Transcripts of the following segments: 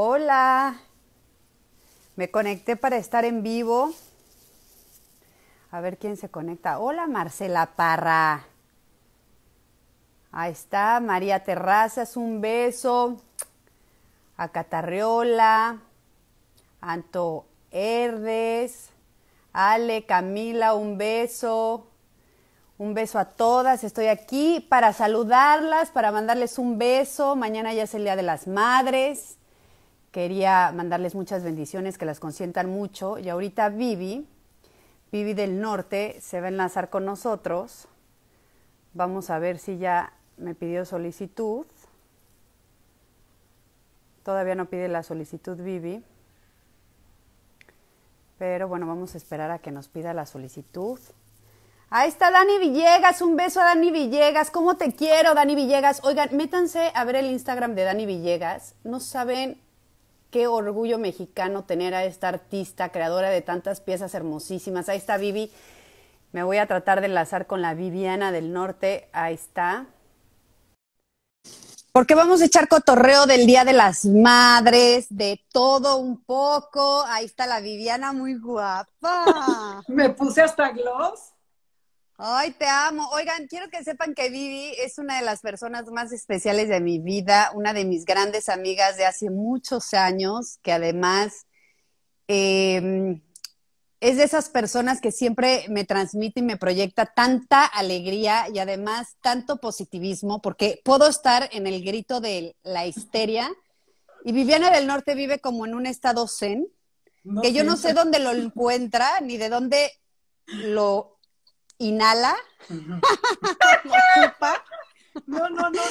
Hola, me conecté para estar en vivo. A ver quién se conecta. Hola Marcela Parra. Ahí está María Terrazas, un beso. A Catarriola, Anto Herdes, Ale, Camila, un beso. Un beso a todas. Estoy aquí para saludarlas, para mandarles un beso. Mañana ya es el Día de las Madres. Quería mandarles muchas bendiciones, que las consientan mucho. Y ahorita Vivi, Vivi del Norte, se va a enlazar con nosotros. Vamos a ver si ya me pidió solicitud. Todavía no pide la solicitud Vivi. Pero bueno, vamos a esperar a que nos pida la solicitud. Ahí está Dani Villegas, un beso a Dani Villegas, ¿cómo te quiero Dani Villegas? Oigan, métanse a ver el Instagram de Dani Villegas, no saben qué orgullo mexicano tener a esta artista, creadora de tantas piezas hermosísimas. Ahí está Vivi. Me voy a tratar de enlazar con la Viviana del Norte. Ahí está. Porque vamos a echar cotorreo del Día de las Madres, de todo un poco. Ahí está la Viviana muy guapa. Me puse hasta gloss. Ay, te amo. Oigan, quiero que sepan que Vivi es una de las personas más especiales de mi vida, una de mis grandes amigas de hace muchos años, que además em, es de esas personas que siempre me transmite y me proyecta tanta alegría y además tanto positivismo, porque puedo estar en el grito de la histeria y Viviana del Norte vive como en un estado zen, que yo no sé dónde lo encuentra ni de dónde lo inhala, No, no, no, no,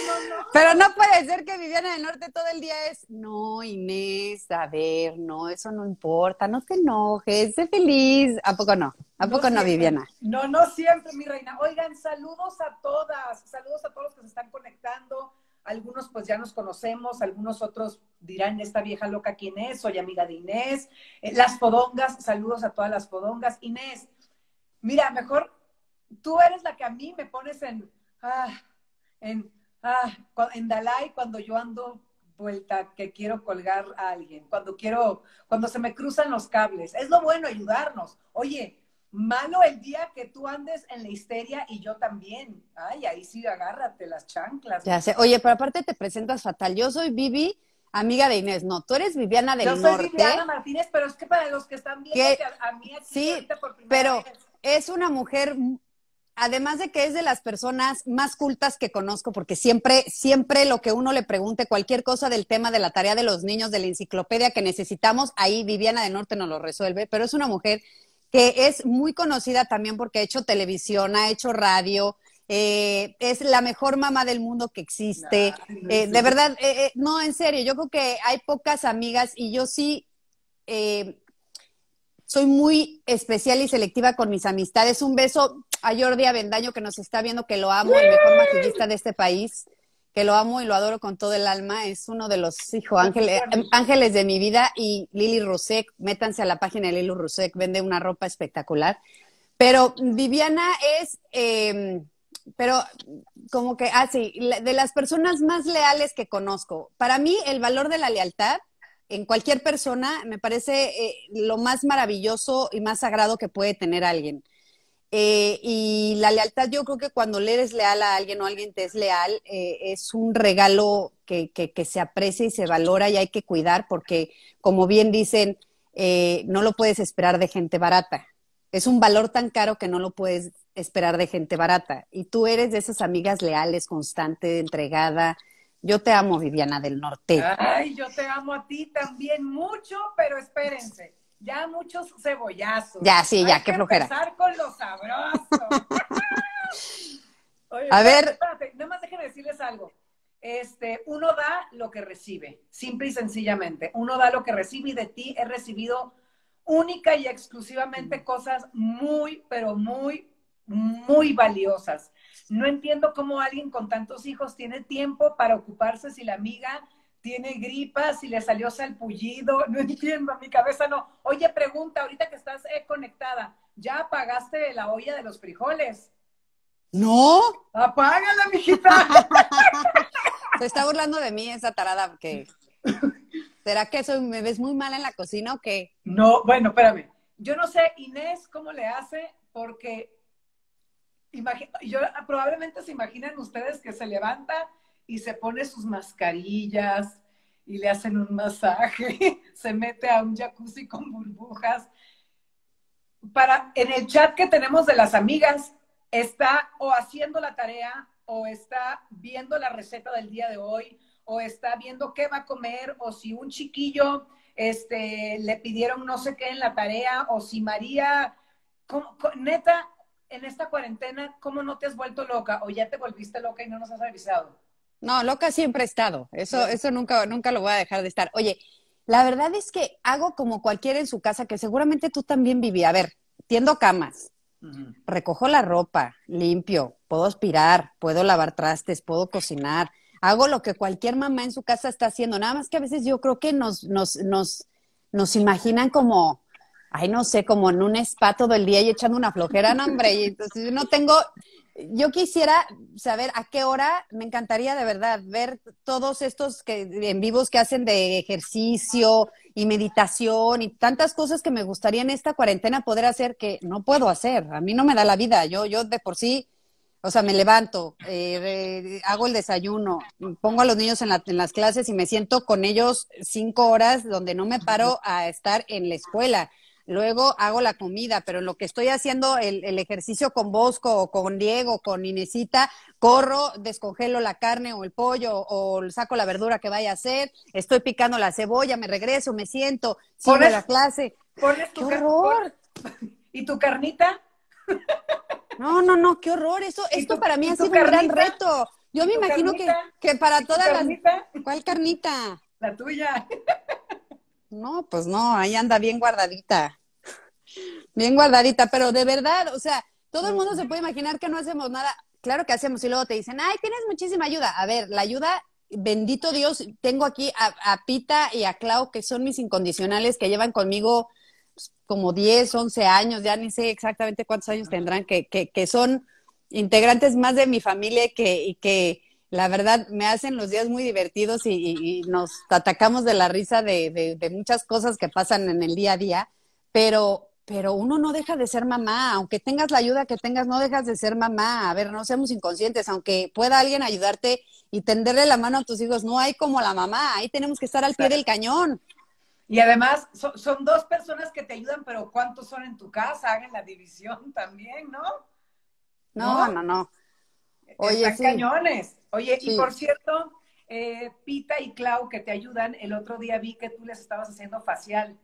Pero no puede ser que Viviana del Norte todo el día es, no, Inés, a ver, no, eso no importa, no te enojes, sé feliz. ¿A poco no? ¿A poco no, no Viviana? No, no siempre, mi reina. Oigan, saludos a todas, saludos a todos los que se están conectando. Algunos pues ya nos conocemos, algunos otros dirán, esta vieja loca quién es, soy amiga de Inés. Eh, las podongas, saludos a todas las podongas. Inés, mira, mejor tú eres la que a mí me pones en, ah, en, ah, Dalai cuando yo ando vuelta que quiero colgar a alguien, cuando quiero, cuando se me cruzan los cables. Es lo bueno ayudarnos. Oye, malo el día que tú andes en la histeria y yo también. Ay, ahí sí agárrate las chanclas. Ya sé. Oye, pero aparte te presentas fatal. Yo soy Vivi amiga de Inés, no, tú eres Viviana del Norte. Yo soy Viviana Martínez, pero es que para los que están viendo a, mí es sí, por primera pero es una mujer además de que es de las personas más cultas que conozco, porque siempre, siempre lo que uno le pregunte, cualquier cosa del tema de la tarea de los niños, de la enciclopedia que necesitamos, ahí Viviana de Norte nos lo resuelve, pero es una mujer que es muy conocida también porque ha hecho televisión, ha hecho radio. Eh, es la mejor mamá del mundo que existe. Eh, de verdad, eh, no, en serio, yo creo que hay pocas amigas y yo sí soy muy especial y selectiva con mis amistades. Un beso a Jordi Avendaño que nos está viendo, que lo amo, el mejor maquillista de este país, que lo amo y lo adoro con todo el alma. Es uno de los hijos em, ángeles, de mi vida. Y Lili Rusek, métanse a la página de Lili Rusek, vende una ropa espectacular. Pero Viviana es, em, pero como que, ah, sí, de las personas más leales que conozco. Para mí, el valor de la lealtad en cualquier persona me parece eh, lo más maravilloso y más sagrado que puede tener alguien. Eh, y la lealtad, yo creo que cuando le eres leal a alguien o alguien te es leal, eh, es un regalo que, se aprecia y se valora y hay que cuidar porque, como bien dicen, eh, no lo puedes esperar de gente barata. Es un valor tan caro que no lo puedes esperar de gente barata. Y tú eres de esas amigas leales, constante, entregada. Yo te amo, Viviana del Norte. Ay, yo te amo a ti también mucho, pero espérense ya muchos cebollazos. Ya, sí, ya, qué que Empezar con lo sabroso. a ver. Espérate, nada más déjenme decirles algo. Este, uno da lo que recibe, simple y sencillamente. Uno da lo que recibe y de ti he recibido única y exclusivamente mm. cosas muy, pero muy, muy valiosas. No entiendo cómo alguien con tantos hijos tiene tiempo para ocuparse si la amiga tiene gripa, si le salió salpullido, no entiendo, mi cabeza no. Oye, pregunta, ahorita que estás eh, conectada, ¿ya apagaste la olla de los frijoles? No. Apágala, mijita. Se está burlando de mí esa tarada que... ¿Será que me ves muy mal en la cocina o qué? No, bueno, espérame. Yo no sé, Inés, cómo le hace, porque imagino yo, probablemente se imaginan ustedes que se levanta y se pone sus mascarillas y le hacen un masaje, se mete a un jacuzzi con burbujas. Para, en el chat que tenemos de las amigas, está o haciendo la tarea, o está viendo la receta del día de hoy, o está viendo qué va a comer, o si un chiquillo este, le pidieron no sé qué en la tarea, o si María, neta, en esta cuarentena, ¿cómo no te has vuelto loca? O ya te volviste loca y no nos has avisado. No, loca siempre he estado. Eso, eso nunca, nunca lo voy a dejar de estar. Oye, la verdad es que hago como cualquiera en su casa, que seguramente tú también vivías. A ver, tiendo camas, recojo la ropa, limpio, puedo aspirar, puedo lavar trastes, puedo cocinar. Hago lo que cualquier mamá en su casa está haciendo. Nada más que a veces yo creo que nos, nos, nos, nos imaginan como, ay, no sé, como en un spa todo el día y echando una flojera, no, hombre. Y entonces yo no tengo, yo quisiera saber a qué hora, me encantaría de verdad ver todos estos que, en vivos que hacen de ejercicio y meditación y tantas cosas que me gustaría en esta cuarentena poder hacer que no puedo hacer. A mí no me da la vida. Yo, yo de por sí, o sea, me levanto, eh, hago el desayuno, pongo a los niños en las clases y me siento con ellos cinco horas donde no me paro a estar en la escuela luego hago la comida, pero lo que estoy haciendo el, ejercicio con Bosco o con Diego, con Inesita, corro, descongelo la carne o el pollo o saco la verdura que vaya a hacer, estoy picando la cebolla, me regreso, me siento, sigo la clase. ¡Qué horror! ¿Y tu carnita? No, no, no, qué horror. Esto, esto para mí ha sido un gran reto. Yo me imagino que, que para todas las... ¿Cuál carnita? La tuya. No, pues no, ahí anda bien guardadita. Bien guardadita, pero de verdad, o sea, todo el mundo se puede imaginar que no hacemos nada. Claro que hacemos y luego te dicen, ay, tienes muchísima ayuda. A ver, la ayuda, bendito Dios, tengo aquí a, Pita y a Clau, que son mis incondicionales, que llevan conmigo pues, como 10, 11 años, ya ni sé exactamente cuántos años tendrán, que, que, que son integrantes más de mi familia que, y que la verdad me hacen los días muy divertidos y, nos atacamos de la risa de, de, muchas cosas que pasan en el día a día, pero, pero uno no deja de ser mamá, aunque tengas la ayuda que tengas, no dejas de ser mamá, a ver, no seamos inconscientes, aunque pueda alguien ayudarte y tenderle la mano a tus hijos, no hay como la mamá, ahí tenemos que estar al pie del cañón. Y además son, dos personas que te ayudan, pero ¿cuántos son en tu casa? Hagan la división también, ¿no? no, no, no. Oye, Están cañones. Oye, y por cierto, eh, Pita y Clau, que te ayudan, el otro día vi que tú les estabas haciendo facial.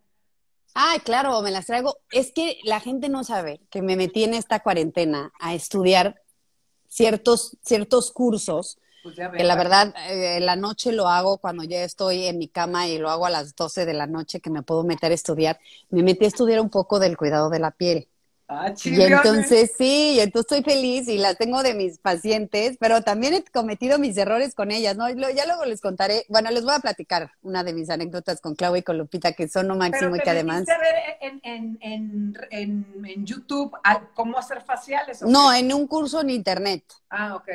Ah, claro, me las traigo. Es que la gente no sabe que me metí en esta cuarentena a estudiar ciertos, ciertos cursos. Pues que la verdad, eh, la noche lo hago cuando ya estoy en mi cama y lo hago a las 12 de la noche que me puedo meter a estudiar. Me metí a estudiar un poco del cuidado de la piel. Ah, y entonces sí, y entonces estoy feliz y las tengo de mis pacientes, pero también he cometido mis errores con ellas, ¿no? Ya luego les contaré, bueno, les voy a platicar una de mis anécdotas con Clau y con Lupita, que son lo máximo y que además... ver en, en, en, en YouTube cómo hacer faciales? No, en un curso en internet. Ah, ok.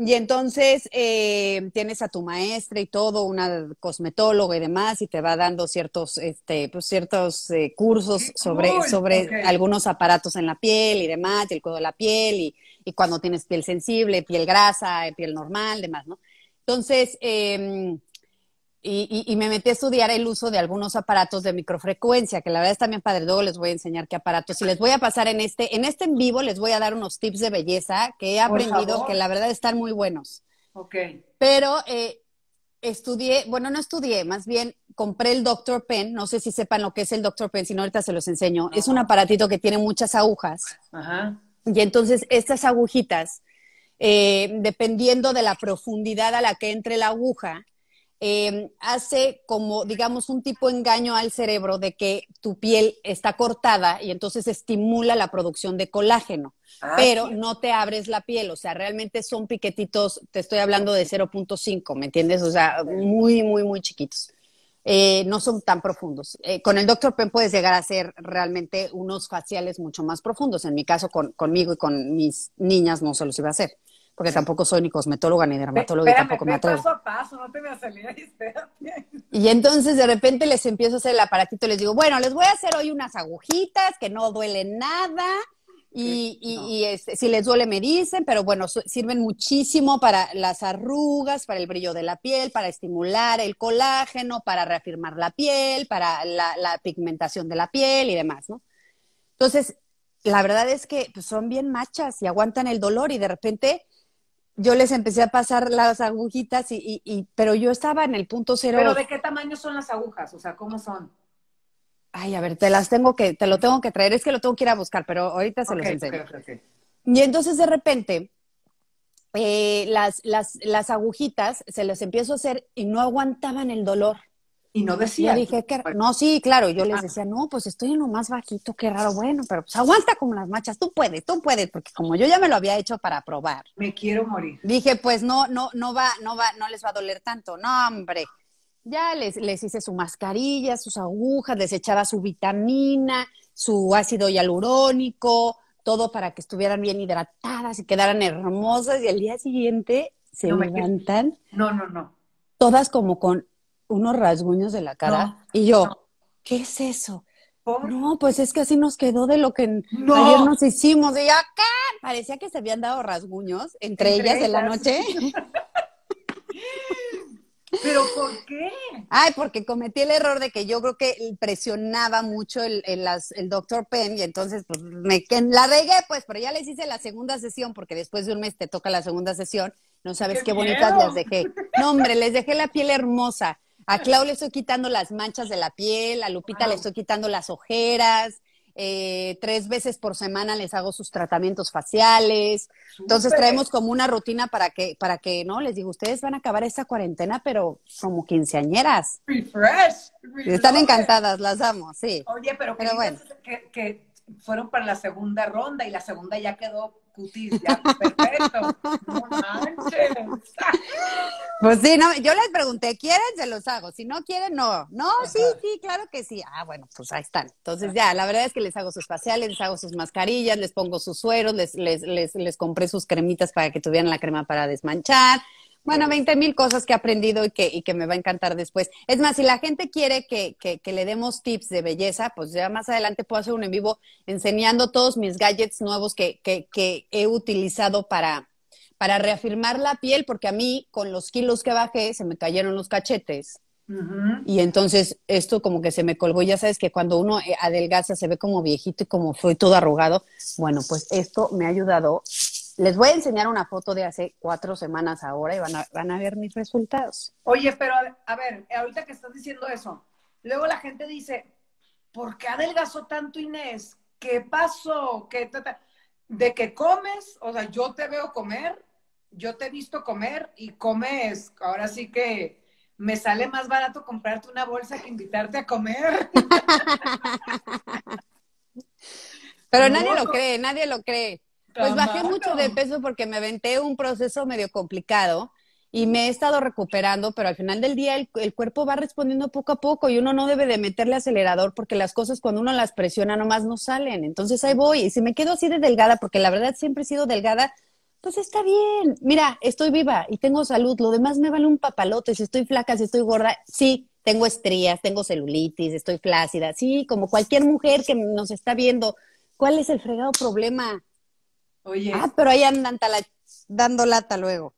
Y entonces eh, tienes a tu maestra y todo, una cosmetóloga y demás, y te va dando ciertos, este, pues, ciertos eh, cursos sobre, sobre algunos aparatos en la piel y demás, y el cuidado de la piel, y, y, cuando tienes piel sensible, piel grasa, eh, piel normal, demás, ¿no? Entonces, eh, y, y, me metí a estudiar el uso de algunos aparatos de microfrecuencia, que la verdad es también padre. Luego les voy a enseñar qué aparatos. Y les voy a pasar en este, en este en vivo, les voy a dar unos tips de belleza que he aprendido, que la verdad están muy buenos. Ok. Pero eh, estudié, bueno, no estudié, más bien compré el Dr. Pen. No sé si sepan lo que es el Dr. Pen, si no, ahorita se los enseño. Es un aparatito que tiene muchas agujas. Ajá. Y entonces estas agujitas, eh, dependiendo de la profundidad a la que entre la aguja, Em, hace como, digamos, un tipo engaño al cerebro de que tu piel está cortada y entonces estimula la producción de colágeno, ah, pero no te abres la piel, o sea, realmente son piquetitos, te estoy hablando de 0.5, ¿me entiendes? O sea, muy, muy, muy chiquitos. Eh, no son tan profundos. Eh, con el Dr. Pen puedes llegar a hacer realmente unos faciales mucho más profundos. En mi caso, conmigo y con mis niñas no se los iba a hacer porque tampoco soy ni cosmetóloga ni dermatóloga y tampoco me atrevo. Paso a paso, no te me Y entonces de repente les empiezo a hacer el aparatito y les digo, bueno, les voy a hacer hoy unas agujitas que no duelen nada. Y, este, si les duele me dicen, pero bueno, sirven muchísimo para las arrugas, para el brillo de la piel, para estimular el colágeno, para reafirmar la piel, para la, pigmentación de la piel y demás, ¿no? Entonces, la verdad es que pues, son bien machas y aguantan el dolor y de repente yo les empecé a pasar las agujitas, y, y, pero yo estaba en el punto cero. ¿Pero de qué tamaño son las agujas? O sea, ¿cómo son? Ay, a ver, te las tengo que, te lo tengo que traer, es que lo tengo que ir a buscar, pero ahorita se los enseño. Y entonces de repente, eh, las, las, las agujitas se les empiezo a hacer y no aguantaban el dolor. Y no decía. Yo dije no, sí, claro, yo les ah. decía, no, pues estoy en lo más bajito, qué raro, bueno, pero pues aguanta como las machas, tú puedes, tú puedes, porque como yo ya me lo había hecho para probar. Me quiero morir. Dije, pues no, no, no va, no va, no les va a doler tanto, no, hombre. Ya les, les hice su mascarilla, sus agujas, les echaba su vitamina, su ácido hialurónico, todo para que estuvieran bien hidratadas y quedaran hermosas, y al día siguiente se levantan. No, no, no. Todas como con unos rasguños de la cara. y yo, ¿qué es eso? No, pues es que así nos quedó de lo que ayer nos hicimos. Y acá parecía que se habían dado rasguños entre, ellas, en la noche. ¿Pero por qué? Ay, porque cometí el error de que yo creo que presionaba mucho el, el, doctor Penn y entonces pues, me la regué, pues, pero ya les hice la segunda sesión porque después de un mes te toca la segunda sesión. No sabes qué, qué bonitas las dejé. No, hombre, les dejé la piel hermosa. A Clau le estoy quitando las manchas de la piel, a Lupita le estoy quitando las ojeras, eh, tres veces por semana les hago sus tratamientos faciales. Entonces traemos como una rutina para que, para que, ¿no? Les digo, ustedes van a acabar esta cuarentena, pero como quinceañeras. Están encantadas, las amo, sí. Oye, pero, pero bueno. que fueron para la segunda ronda y la segunda ya quedó cutis, ya perfecto. No manches. Pues sí, no, yo les pregunté, ¿quieren? Se los hago. Si no quieren, no. No, sí, sí, claro que sí. Ah, bueno, pues ahí están. Entonces ya, la verdad es que les hago sus faciales, les hago sus mascarillas, les pongo sus sueros, les, les, les, les compré sus cremitas para que tuvieran la crema para desmanchar bueno, 20 mil cosas que he aprendido y que, que me va a encantar después. Es más, si la gente quiere que, le demos tips de belleza, pues ya más adelante puedo hacer un en vivo enseñando todos mis gadgets nuevos que, he utilizado para, para reafirmar la piel, porque a mí con los kilos que bajé se me cayeron los cachetes. Y entonces esto como que se me colgó, ya sabes que cuando uno eh, adelgaza se ve como viejito y como fue todo arrugado. Bueno, pues esto me ha ayudado les voy a enseñar una foto de hace cuatro semanas ahora y van a, van a ver mis resultados. Oye, pero a ver, ahorita que estás diciendo eso, luego la gente dice, ¿por qué adelgazó tanto Inés? ¿Qué pasó? ¿Qué ¿De qué comes? O sea, yo te veo comer, yo te he visto comer y comes. Ahora sí que me sale más barato comprarte una bolsa que invitarte a comer. Pero nadie lo cree, nadie lo cree. Pues bajé mucho de peso porque me aventé un proceso medio complicado y me he estado recuperando, pero al final del día el, cuerpo va respondiendo poco a poco y uno no debe de meterle acelerador porque las cosas cuando uno las presiona nomás no salen. Entonces ahí voy y si me quedo así de delgada, porque la verdad siempre he sido delgada, pues está bien. Mira, estoy viva y tengo salud, lo demás me vale un papalote, si estoy flaca, si estoy gorda, sí, tengo estrías, tengo celulitis, estoy flácida, sí, como cualquier mujer que nos está viendo, ¿cuál es el fregado problema? Ah, pero ahí andan dando lata luego.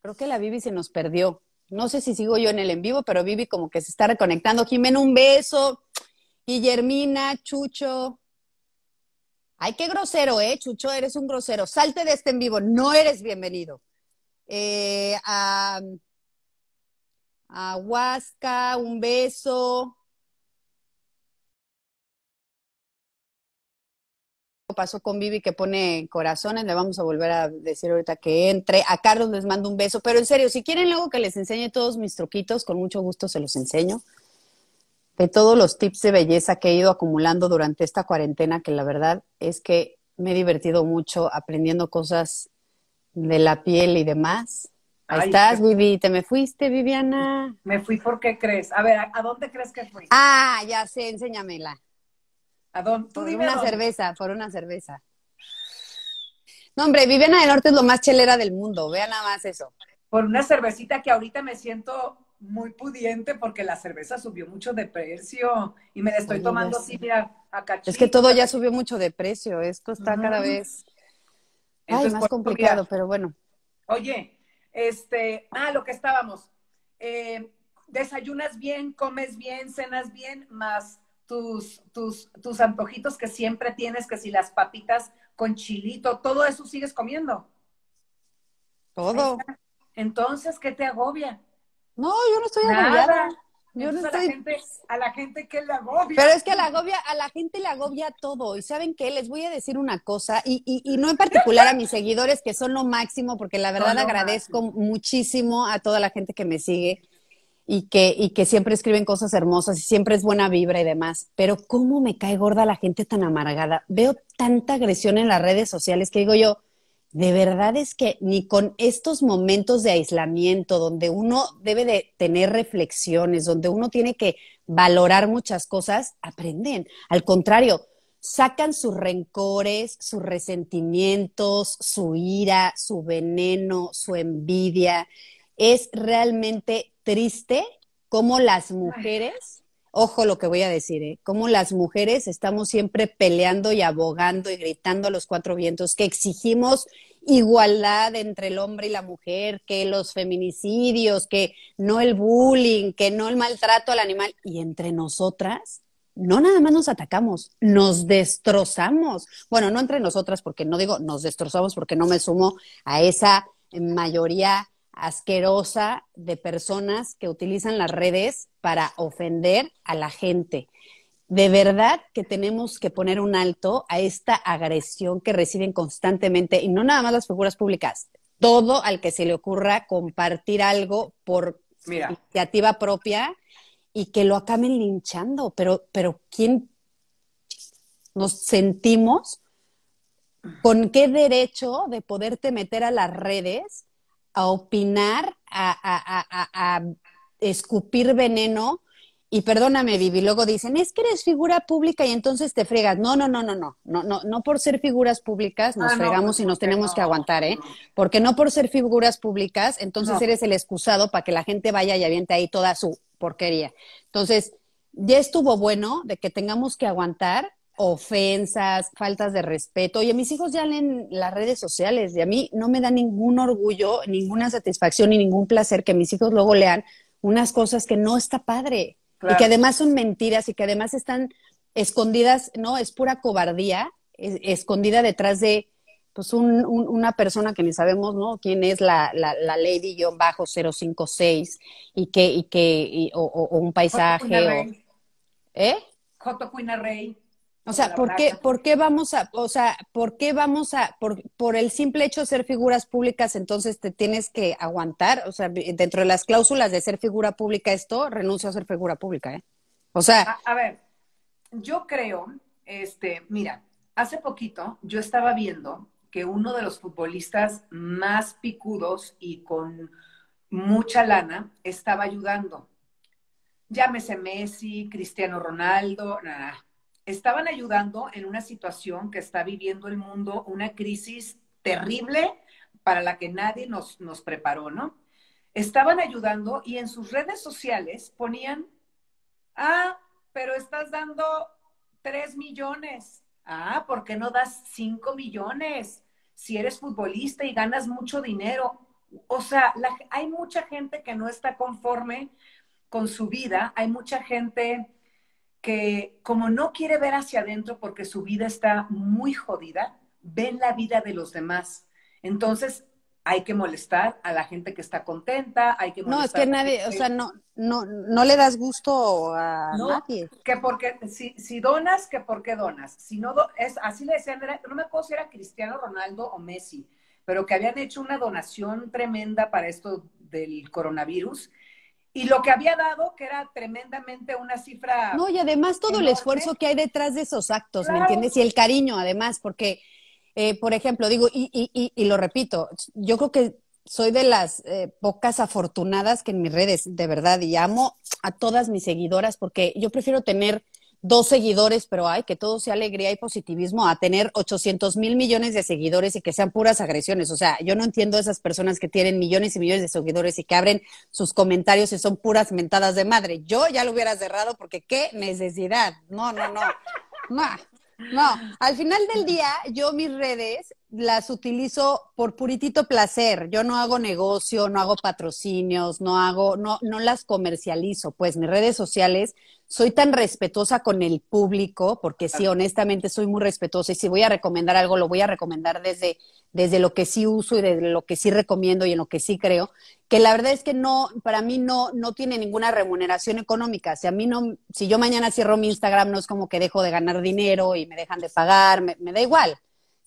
Creo que la Vivi se nos perdió. No sé si sigo yo en el en vivo, pero Vivi como que se está reconectando. Jimena, un beso. Guillermina, Chucho. Ay, qué grosero, ¿eh? Chucho, eres un grosero. Salte de este en vivo, no eres bienvenido. Eh, un beso. pasó con Vivi que pone corazones, le vamos a volver a decir ahorita que entre. A Carlos les mando un beso, pero en serio, si quieren luego que les enseñe todos mis truquitos, con mucho gusto se los enseño. De todos los tips de belleza que he ido acumulando durante esta cuarentena, que la verdad es que me he divertido mucho aprendiendo cosas de la piel y demás. Ahí estás, Vivi. Te me fuiste, Viviana. Me fui porque crees. A ver, ¿a, dónde crees que fui? Ah, ya sé, enséñamela. Adón, Tú por una cerveza, por una cerveza. No, hombre, Viviana del Norte es lo más chelera del mundo, vea nada más eso. Por una cervecita que ahorita me siento muy pudiente porque la cerveza subió mucho de precio y me la estoy tomando así, a cachito. Es que todo ya subió mucho de precio, esto está cada vez más complicado, pero bueno. Oye, este, ah, lo que estábamos, eh, desayunas bien, comes bien, cenas bien, más tus, tus, tus antojitos que siempre tienes, que si las papitas con chilito, todo eso sigues comiendo. Todo. Entonces, ¿qué te agobia? No, yo no estoy agobiada. Yo no estoy... a, la gente, a la que le agobia. Pero es que a la, agobia, a la gente le agobia todo. Y saben qué, les voy a decir una cosa, y, no en particular a mis seguidores, que son lo máximo, porque la verdad agradezco muchísimo a toda la gente que me sigue y que, y que siempre escriben cosas hermosas y siempre es buena vibra y demás. Pero cómo me cae gorda la gente tan amargada. Veo tanta agresión en las redes sociales que digo yo, de verdad es que ni con estos momentos de aislamiento donde uno debe de tener reflexiones, donde uno tiene que valorar muchas cosas, aprenden. Al contrario, sacan sus rencores, sus resentimientos, su ira, su veneno, su envidia. Es realmente triste como las mujeres, ojo lo que voy a decir, ¿eh? como las mujeres estamos siempre peleando y abogando y gritando a los cuatro vientos que exigimos igualdad entre el hombre y la mujer, que los feminicidios, que no el bullying, que no el maltrato al animal. Y entre nosotras, no nada más nos atacamos, nos destrozamos. Bueno, no entre nosotras porque no digo nos destrozamos porque no me sumo a esa mayoría asquerosa de personas que utilizan las redes para ofender a la gente. De verdad que tenemos que poner un alto a esta agresión que reciben constantemente, y no nada más las figuras públicas, todo al que se le ocurra compartir algo por iniciativa propia y que lo acaben linchando. Pero, pero ¿quién nos sentimos? ¿Con qué derecho de poderte meter a las redes a opinar, a, escupir veneno. Y perdóname, Vivi, luego dicen, es que eres figura pública y entonces te fregas. No, no, no, no, no, no, no, por ser figuras públicas nos ah, fregamos y nos tenemos que aguantar, ¿eh? Porque no por ser figuras públicas, entonces eres el excusado para que la gente vaya y aviente ahí toda su porquería. Entonces, ya estuvo bueno de que tengamos que aguantar ofensas, faltas de respeto. Y a mis hijos ya leen las redes sociales y a mí no me da ningún orgullo, ninguna satisfacción y ningún placer que mis hijos luego lean unas cosas que no está padre y que además son mentiras y que además están escondidas, ¿no? Es pura cobardía, escondida detrás de pues un, una persona que ni sabemos, ¿no? Quién es la, la, la lady-056 y que, y que, y, o, un paisaje. o, ¿Eh? Joto Rey. O sea, ¿por qué, ¿por qué, vamos a, o sea, por qué vamos a, por, por, el simple hecho de ser figuras públicas, entonces te tienes que aguantar? O sea, dentro de las cláusulas de ser figura pública esto, renuncio a ser figura pública, ¿eh? O sea. A, ver, yo creo, este, mira, hace poquito yo estaba viendo que uno de los futbolistas más picudos y con mucha lana estaba ayudando. Llámese Messi, Cristiano Ronaldo, nada estaban ayudando en una situación que está viviendo el mundo, una crisis terrible para la que nadie nos, nos preparó, ¿no? Estaban ayudando y en sus redes sociales ponían, ah, pero estás dando tres millones, ah, ¿por qué no das cinco millones? Si eres futbolista y ganas mucho dinero. O sea, hay mucha gente que no está conforme con su vida, hay mucha gente que como no quiere ver hacia adentro porque su vida está muy jodida, ven la vida de los demás. Entonces, hay que molestar a la gente que está contenta, hay que No, es que nadie, o sea, no, no, no le das gusto a nadie. Que porque, si, si donas, que qué donas. Si no, es, así le decían, no me acuerdo si era Cristiano Ronaldo o Messi, pero que habían hecho una donación tremenda para esto del coronavirus y lo que había dado, que era tremendamente una cifra. No, y además todo el esfuerzo que hay detrás de esos actos, ¿me entiendes? Y el cariño, además, porque, eh, por ejemplo, digo, y, y, y, lo repito, yo creo que soy de las eh, pocas afortunadas que en mis redes, de verdad, y amo a todas mis seguidoras, porque yo prefiero tener dos seguidores, pero ay, que todo sea alegría y positivismo, a tener 800 mil millones de seguidores y que sean puras agresiones. O sea, yo no entiendo esas personas que tienen millones y millones de seguidores y que abren sus comentarios y son puras mentadas de madre. Yo ya lo hubiera cerrado porque qué necesidad. No, no, no. No, no. Al final del día, yo mis redes las utilizo por puritito placer. Yo no hago negocio, no hago patrocinios, no hago, no, no las comercializo. Pues mis redes sociales, soy tan respetuosa con el público, porque sí, honestamente soy muy respetuosa y si voy a recomendar algo, lo voy a recomendar desde, desde lo que sí uso y desde lo que sí recomiendo y en lo que sí creo, que la verdad es que no, para mí no, no tiene ninguna remuneración económica. Si a mí no, si yo mañana cierro mi Instagram, no es como que dejo de ganar dinero y me dejan de pagar, me da igual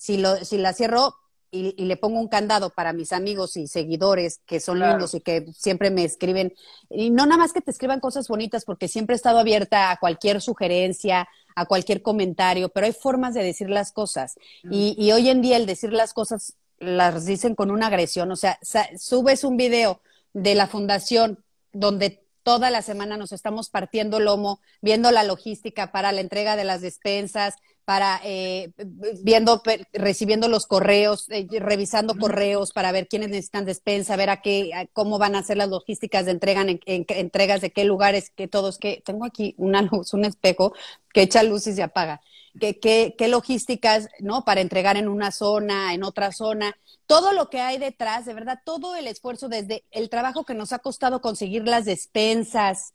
si, lo, si la cierro y, le pongo un candado para mis amigos y seguidores que son lindos y que siempre me escriben, y no nada más que te escriban cosas bonitas, porque siempre he estado abierta a cualquier sugerencia, a cualquier comentario, pero hay formas de decir las cosas. Mm. Y, y hoy en día el decir las cosas las dicen con una agresión, o sea, subes un video de la fundación donde toda la semana nos estamos partiendo lomo, viendo la logística para la entrega de las despensas, para eh, viendo, recibiendo los correos, eh, revisando correos para ver quiénes necesitan despensa, ver a qué, cómo van a hacer las logísticas de entrega, en, entregas de qué lugares, que todos que tengo aquí una luz, un espejo que echa luces y se apaga. que, qué, qué logísticas, ¿no? Para entregar en una zona, en otra zona todo lo que hay detrás, de verdad, todo el esfuerzo desde el trabajo que nos ha costado conseguir las despensas,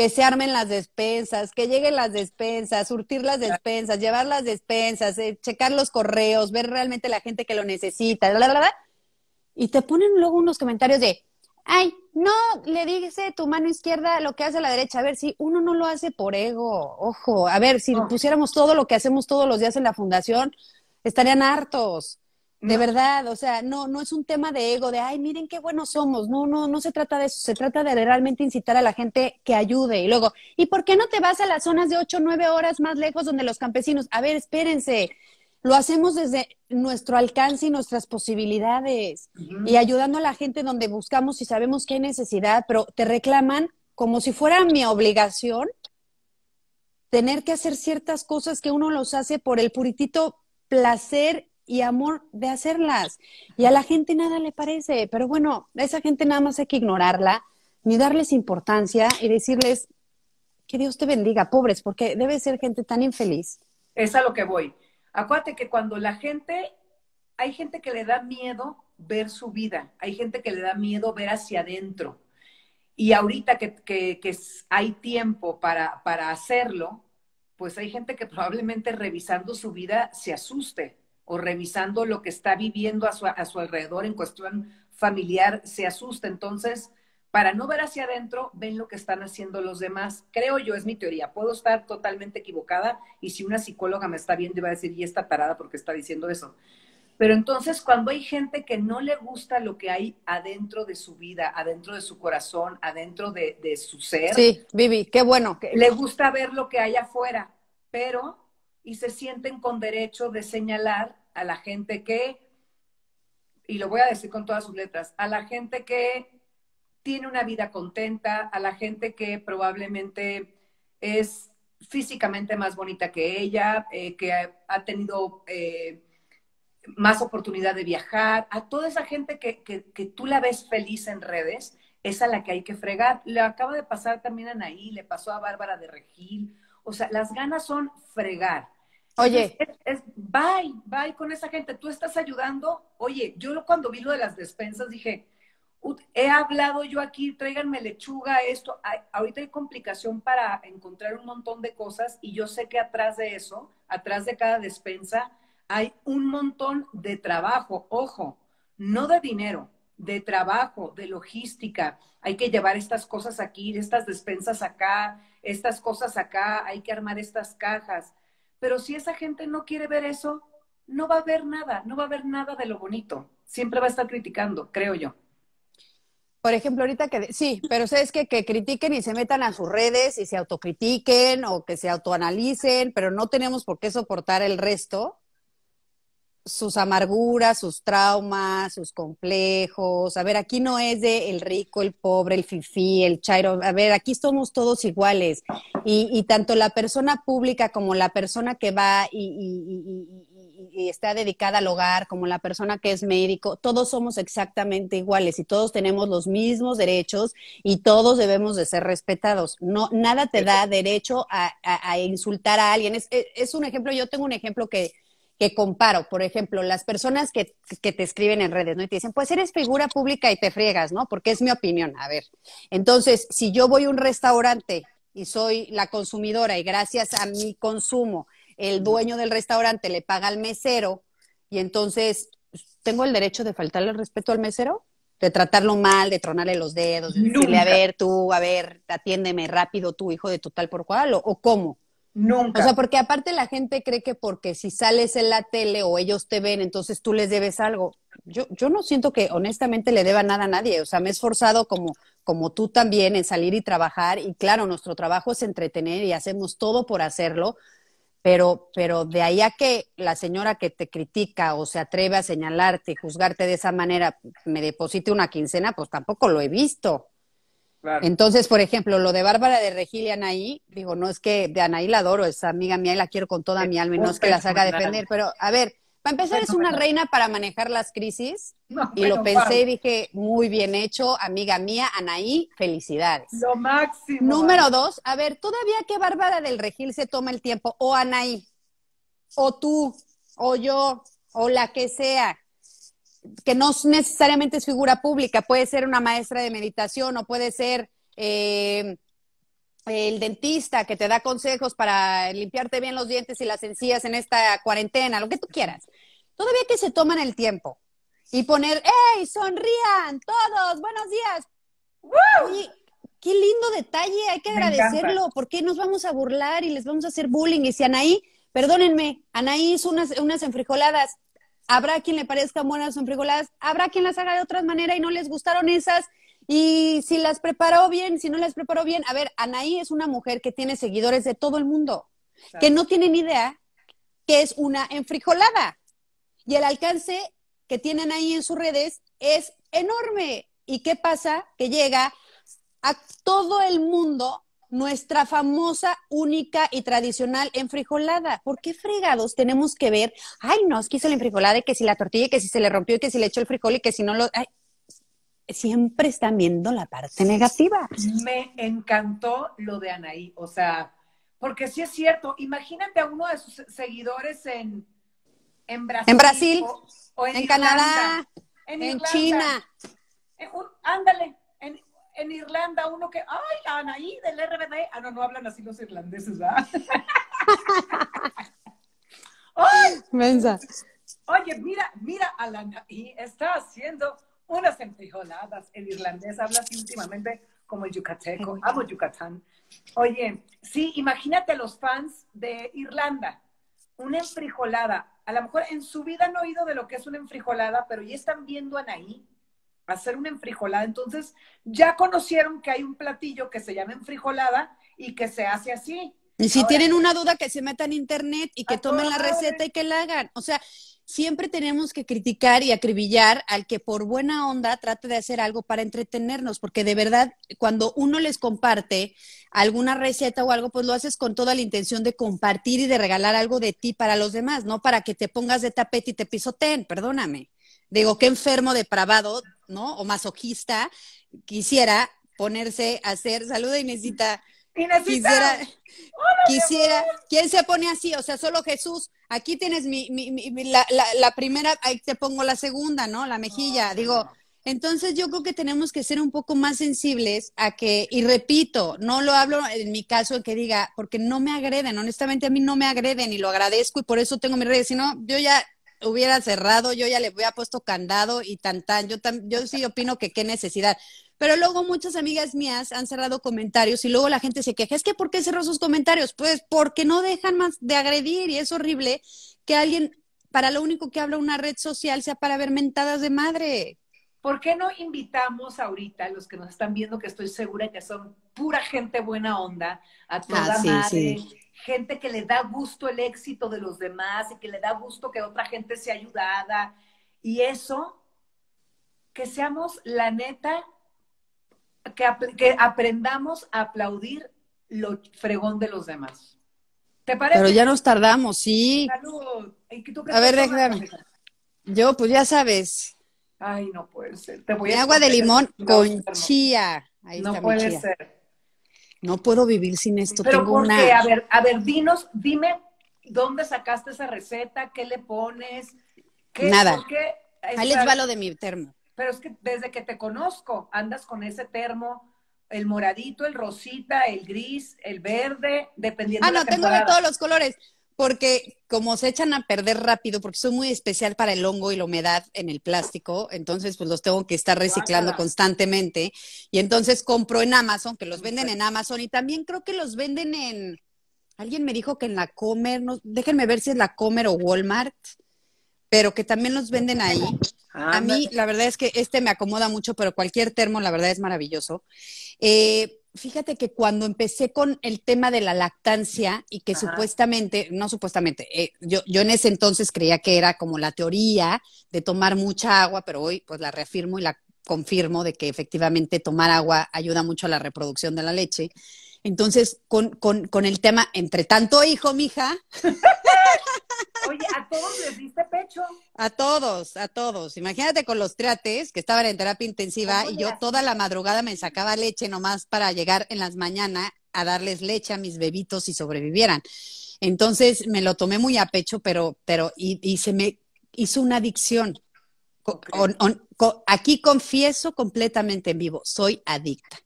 que se armen las despensas, que lleguen las despensas, surtir las despensas, llevar las despensas, eh, checar los correos, ver realmente la gente que lo necesita, bla, Y te ponen luego unos comentarios de, ay, no le dice tu mano izquierda lo que hace la derecha. A ver, si uno no lo hace por ego, ojo, a ver, si pusiéramos todo lo que hacemos todos los días en la fundación, estarían hartos. De verdad, o sea, no, no es un tema de ego, de ay, miren qué buenos somos. No, no, no se trata de eso, se trata de realmente incitar a la gente que ayude. Y luego, ¿y por qué no te vas a las zonas de ocho, nueve horas más lejos donde los campesinos? A ver, espérense. Lo hacemos desde nuestro alcance y nuestras posibilidades y ayudando a la gente donde buscamos y sabemos qué hay necesidad, pero te reclaman como si fuera mi obligación tener que hacer ciertas cosas que uno los hace por el puritito placer y amor de hacerlas. Y a la gente nada le parece, pero bueno, a esa gente nada más hay que ignorarla, ni darles importancia y decirles que Dios te bendiga, pobres, porque debe ser gente tan infeliz. Es a lo que voy. Acuérdate que cuando la gente, hay gente que le da miedo ver su vida, hay gente que le da miedo ver hacia adentro. Y ahorita que, que hay tiempo para, para hacerlo, pues hay gente que probablemente revisando su vida se asuste o revisando lo que está viviendo a su, alrededor en cuestión familiar, se asusta. Entonces, para no ver hacia adentro, ven lo que están haciendo los demás. Creo yo, es mi teoría. Puedo estar totalmente equivocada y si una psicóloga me está viendo, va a decir, y está parada porque está diciendo eso. Pero entonces, cuando hay gente que no le gusta lo que hay adentro de su vida, adentro de su corazón, adentro de, de su ser. Sí, Vivi, qué bueno. que Le gusta ver lo que hay afuera, pero, y se sienten con derecho de señalar a la gente que, y lo voy a decir con todas sus letras, a la gente que tiene una vida contenta, a la gente que probablemente es físicamente más bonita que ella, eh, que ha, tenido eh, más oportunidad de viajar, a toda esa gente que, tú la ves feliz en redes, es a la que hay que fregar. Le acaba de pasar también a Anaí, le pasó a Bárbara de Regil. O sea, las ganas son fregar. Oye. Es, bye, bye con esa gente. Tú estás ayudando. Oye, yo cuando vi lo de las despensas dije, he hablado yo aquí, tráiganme lechuga, esto. ahorita hay complicación para encontrar un montón de cosas y yo sé que atrás de eso, atrás de cada despensa, hay un montón de trabajo. Ojo, no de dinero, de trabajo, de logística. Hay que llevar estas cosas aquí, estas despensas acá, estas cosas acá, hay que armar estas cajas pero si esa gente no quiere ver eso, no va a ver nada, no va a ver nada de lo bonito. Siempre va a estar criticando, creo yo. Por ejemplo, ahorita que sí, pero sabes que, que critiquen y se metan a sus redes y se autocritiquen o que se autoanalicen, pero no tenemos por qué soportar el resto sus amarguras, sus traumas, sus complejos. A ver, aquí no es de el rico, el pobre, el fifí, el chairo. A ver, aquí somos todos iguales. Y, tanto la persona pública como la persona que va y, está dedicada al hogar, como la persona que es médico, todos somos exactamente iguales y todos tenemos los mismos derechos y todos debemos de ser respetados. No, nada te da derecho a, insultar a alguien. E, es un ejemplo, yo tengo un ejemplo que que comparo, por ejemplo, las personas que, te escriben en redes, ¿no? Y te dicen, pues eres figura pública y te friegas, ¿no? Porque es mi opinión. A ver, entonces, si yo voy a un restaurante y soy la consumidora y gracias a mi consumo, el dueño del restaurante le paga al mesero y entonces, ¿tengo el derecho de faltarle el respeto al mesero? De tratarlo mal, de tronarle los dedos, de decirle, a ver, tú, a ver, atiéndeme rápido tú, hijo de tal por cual, o, o cómo. Nunca. O sea, porque aparte la gente cree que porque si sales en la tele o ellos te ven, entonces tú les debes algo. Yo, yo no siento que honestamente le deba nada a nadie. O sea, me he esforzado como, como tú también en salir y trabajar. Y claro, nuestro trabajo es entretener y hacemos todo por hacerlo. Pero, pero de ahí a que la señora que te critica o se atreve a señalarte y juzgarte de esa manera me deposite una quincena, pues tampoco lo he visto. Entonces, por ejemplo, lo de Bárbara de Regil y Anaí, digo, no es que de Anaí la adoro, es amiga mía y la quiero con toda mi alma y no es que la saca a defender, pero a ver, para empezar es una reina para manejar las crisis y lo pensé y dije, muy bien hecho, amiga mía, Anaí, felicidades. Lo máximo. Número dos, a ver, todavía que Bárbara del Regil se toma el tiempo, o Anaí, o tú, o yo, o la que sea, que no necesariamente es figura pública, puede ser una maestra de meditación o puede ser eh, el dentista que te da consejos para limpiarte bien los dientes y las encías en esta cuarentena, lo que tú quieras. Todavía que se toman el tiempo y poner, ¡Ey! sonrían todos! ¡Buenos días! wow qué lindo detalle, hay que agradecerlo, porque nos vamos a burlar y les vamos a hacer bullying. Y si Anaí, perdónenme, Anaí hizo unas, unas enfrijoladas, habrá quien le parezca buenas o frijoladas habrá quien las haga de otra manera y no les gustaron esas. Y si las preparó bien, si no las preparó bien, a ver, Anaí es una mujer que tiene seguidores de todo el mundo, que no tienen idea que es una enfrijolada. Y el alcance que tienen ahí en sus redes es enorme. ¿Y qué pasa? Que llega a todo el mundo nuestra famosa, única y tradicional enfrijolada. ¿Por qué fregados tenemos que ver? Ay, no, es que hizo la enfrijolada y que si la tortilla, que si se le rompió, y que si le echó el frijol y que si no lo. Ay, siempre está viendo la parte negativa. Me encantó lo de Anaí, o sea, porque sí es cierto. Imagínate a uno de sus seguidores en, en Brasil. En Brasil, o, en, Canadá, en, China. Eh, ándale, en Irlanda uno que, ay, Anaí del RBD. Ah, no, no hablan así los irlandeses, ¿verdad? ¡Ay! Mensa. Oye, mira, mira a la Anaí, está haciendo unas enfrijoladas. El irlandés habla así últimamente como el yucateco. Amo Yucatán. Oye, sí, imagínate los fans de Irlanda. Una enfrijolada. A lo mejor en su vida han oído de lo que es una enfrijolada, pero ya están viendo a Anaí hacer una enfrijolada. Entonces, ya conocieron que hay un platillo que se llama enfrijolada y que se hace así. Y si tienen una duda, que se metan en internet y que tomen la receta y que la hagan. O sea, siempre tenemos que criticar y acribillar al que por buena onda trate de hacer algo para entretenernos, porque de verdad, cuando uno les comparte alguna receta o algo, pues lo haces con toda la intención de compartir y de regalar algo de ti para los demás, no para que te pongas de tapete y te pisoteen, perdóname. Digo, qué enfermo depravado ¿no? O masoquista, quisiera ponerse a hacer, saluda Inesita. Inesita. Quisiera, quisiera, ¿quién se pone así? O sea, solo Jesús, aquí tienes mi, la, primera, ahí te pongo la segunda, ¿no? La mejilla, ah. digo. Entonces yo creo que tenemos que ser un poco más sensibles a que, y repito, no lo hablo en mi caso en que diga, porque no me agreden, honestamente a mí no me agreden y lo agradezco y por eso tengo mis redes, sino yo ya hubiera cerrado, yo ya le hubiera puesto candado y tan tan. Yo, yo sí opino que qué necesidad. Pero luego muchas amigas mías han cerrado comentarios y luego la gente se queja, es que ¿por qué cerró sus comentarios? Pues porque no dejan más de agredir y es horrible que alguien, para lo único que habla una red social, sea para ver mentadas de madre. ¿Por qué no invitamos ahorita a los que nos están viendo, que estoy segura que son pura gente buena onda, a toda ah, gente que le da gusto el éxito de los demás y que le da gusto que otra gente sea ayudada. Y eso, que seamos la neta, que, aprendamos a aplaudir lo fregón de los demás. ¿Te parece? Pero ya nos tardamos, sí. Salud. a ver, déjame. Yo, pues ya sabes. Ay, no puede ser. agua de limón con chía. no puede ser no puedo vivir sin esto. Tengo una... a ver, a ver, dinos, dime dónde sacaste esa receta, qué le pones, qué, Nada. Qué Ahí les va lo de mi termo. Pero es que desde que te conozco, andas con ese termo, el moradito, el rosita, el gris, el verde, dependiendo. Ah, no, tengo de todos los colores porque como se echan a perder rápido, porque son muy especial para el hongo y la humedad en el plástico, entonces pues los tengo que estar reciclando constantemente. Y entonces compro en Amazon, que los venden en Amazon y también creo que los venden en, alguien me dijo que en la Comer, déjenme ver si es la Comer o Walmart, pero que también los venden ahí. A mí la verdad es que este me acomoda mucho, pero cualquier termo la verdad es maravilloso. Eh, fíjate que cuando empecé con el tema de la lactancia y que supuestamente, no supuestamente, eh, yo, yo en ese entonces creía que era como la teoría de tomar mucha agua, pero hoy pues la reafirmo y la confirmo de que efectivamente tomar agua ayuda mucho a la reproducción de la leche. Entonces, con, con, con el tema, entre tanto hijo, mija, Oye, a todos les diste pecho. A todos, a todos. Imagínate con los triates que estaban en terapia intensiva y yo toda la madrugada me sacaba leche nomás para llegar en las mañanas a darles leche a mis bebitos y sobrevivieran. Entonces me lo tomé muy a pecho, pero, pero, y, se me hizo una adicción. aquí confieso completamente en vivo, soy adicta.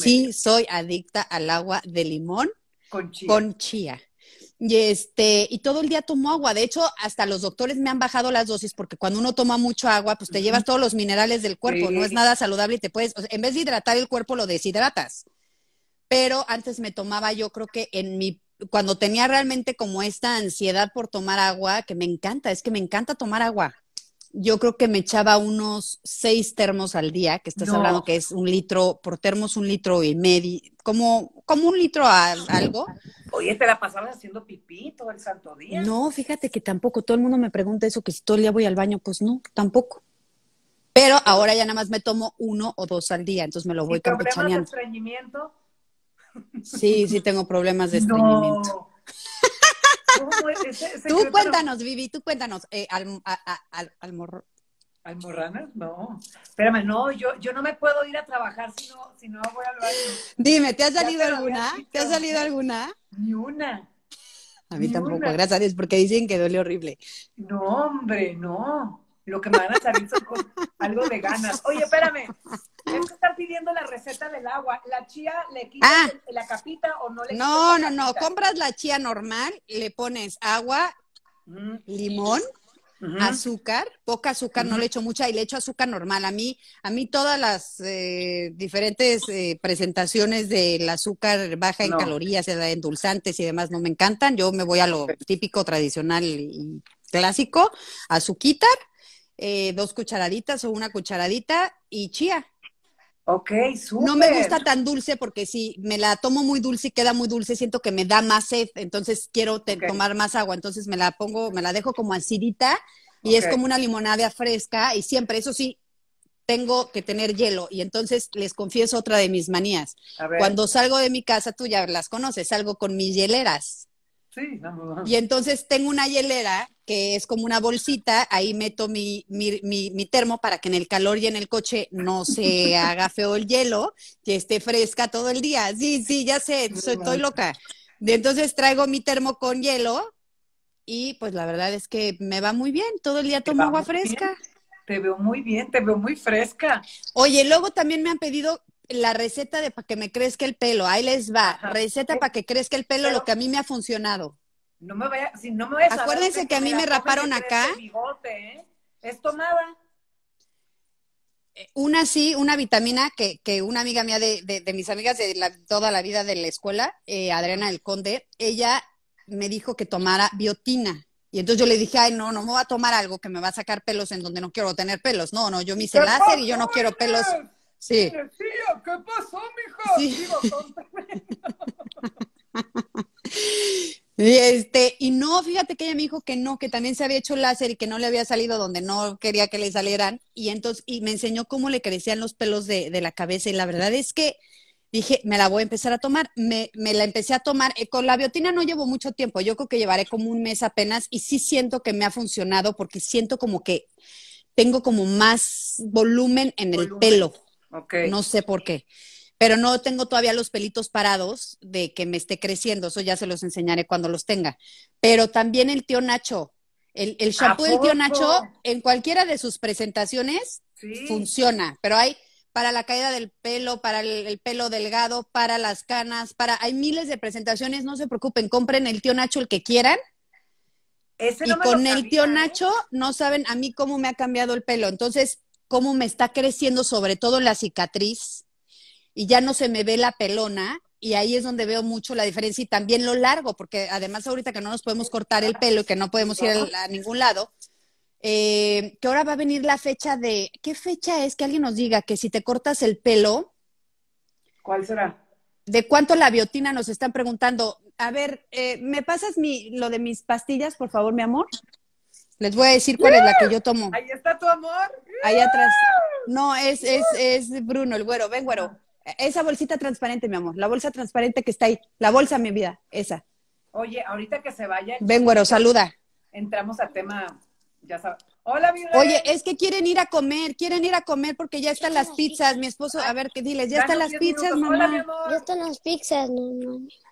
Sí, soy adicta al agua de limón Con chía. Y, este, y todo el día tomo agua. De hecho, hasta los doctores me han bajado las dosis porque cuando uno toma mucho agua, pues te llevas todos los minerales del cuerpo. No es nada saludable y te puedes, en vez de hidratar el cuerpo, lo deshidratas. Pero antes me tomaba, yo creo que en mi, cuando tenía realmente como esta ansiedad por tomar agua, que me encanta, es que me encanta tomar agua. Yo creo que me echaba unos seis termos al día, que estás hablando que es un litro, por termos un litro y medio, como, como un litro a algo. Oye, ¿te la pasabas haciendo pipí todo el santo día? No, fíjate que tampoco. Todo el mundo me pregunta eso, que si todo el día voy al baño. Pues no, tampoco. Pero ahora ya nada más me tomo uno o dos al día, entonces me lo voy ¿Tienes ¿Problemas de estreñimiento? Sí, sí tengo problemas de estreñimiento. tú cuéntanos, Vivi, tú cuéntanos. Eh, al morro, ¿Almorranas? No. Espérame, no, yo, yo no me puedo ir a trabajar si no, si no voy a hablar. Dime, ¿te ha salido alguna? ¿Te ha salido alguna? Ni una. A mí tampoco, gracias a Dios, porque dicen que duele horrible. No, hombre, no. Lo que me van a salir son algo de ganas. Oye, espérame, es que estar pidiendo la receta del agua. ¿La chía le quitas ah. la capita o no le No, no, no. Compras la chía normal, le pones agua, mm. limón azúcar, poca azúcar, no le echo mucha y le echo azúcar normal. A mí, a mí todas las eh, diferentes eh, presentaciones del azúcar baja en calorías, calorías, endulzantes y demás no me encantan. Yo me voy a lo típico, tradicional y clásico, azuquita eh, dos cucharaditas o una cucharadita y chía Ok, No me gusta tan dulce porque si me la tomo muy dulce y queda muy dulce, siento que me da más sed, entonces quiero tomar más agua, entonces me la pongo, me la dejo como acidita y es como una limonada fresca y siempre, eso sí, tengo que tener hielo. Y entonces les confieso otra de mis manías. Cuando salgo de mi casa, tú ya las conoces, salgo con mis hieleras. Sí, no. Y entonces tengo una hielera que es como una bolsita, ahí meto mi, mi, mi, termo para que en el calor y en el coche no se haga feo el hielo, que esté fresca todo el día. Sí, sí, ya sé, soy, estoy loca. Entonces traigo mi termo con hielo y pues la verdad es que me va muy bien, todo el día tomo agua fresca. Te veo muy bien, te veo muy fresca. Oye, luego también me han pedido la receta de para que me crezca el pelo. Ahí les va, receta para que crezca el pelo, lo que a mí me ha funcionado. No me vaya, si no me Acuérdense que a mí me raparon acá. ¿eh? Es tomada. Eh, una sí, una vitamina que, que una amiga mía de, de, mis amigas de toda la vida de la escuela, eh, Adriana del Conde, ella me dijo que tomara biotina. Y entonces yo le dije, ay, no, no me voy a tomar algo que me va a sacar pelos en donde no quiero tener pelos. No, no, yo me hice láser y yo no quiero pelos. Sí. ¿qué pasó, mijo? Y este, y no, fíjate que ella me dijo que no, que también se había hecho láser y que no le había salido donde no quería que le salieran. Y entonces, y me enseñó cómo le crecían los pelos de, de la cabeza. Y la verdad es que dije, me la voy a empezar a tomar. Me, me la empecé a tomar. Eh, con la biotina no llevo mucho tiempo. Yo creo que llevaré como un mes apenas. Y sí siento que me ha funcionado porque siento como que tengo como más volumen en el pelo. No sé por qué pero no tengo todavía los pelitos parados de que me esté creciendo, eso ya se los enseñaré cuando los tenga. Pero también el tío Nacho, el, el shampoo del tío Nacho en cualquiera de sus presentaciones funciona, pero hay para la caída del pelo, para el, pelo delgado, para las canas, para hay miles de presentaciones, no se preocupen, compren el tío Nacho el que quieran. y con el tío ¿eh? Nacho no saben a mí cómo me ha cambiado el pelo, entonces cómo me está creciendo sobre todo la cicatriz, y ya no se me ve la pelona y ahí es donde veo mucho la diferencia y también lo largo, porque además ahorita que no nos podemos cortar el pelo y que no podemos ir a, ningún lado, eh, que ahora va a venir la fecha de, ¿qué fecha es que alguien nos diga que si te cortas el pelo? ¿Cuál será? ¿De cuánto la biotina nos están preguntando? A ver, eh, ¿me pasas mi, lo de mis pastillas, por favor, mi amor? Les voy a decir cuál es la que yo tomo. Ahí está tu amor. Ahí atrás. No, es, es, es Bruno, el güero. Ven, güero. Esa bolsita transparente, mi amor. La bolsa transparente que está ahí. La bolsa, mi vida. Esa. Oye, ahorita que se vaya. Ven, güero, saluda. Entramos a tema, ya sabes. Hola, Oye, es que quieren ir a comer, quieren ir a comer porque ya están las pizzas. Mi esposo, a ver, ¿qué diles? Ya están las pizzas, mamá. Ya están las pizzas,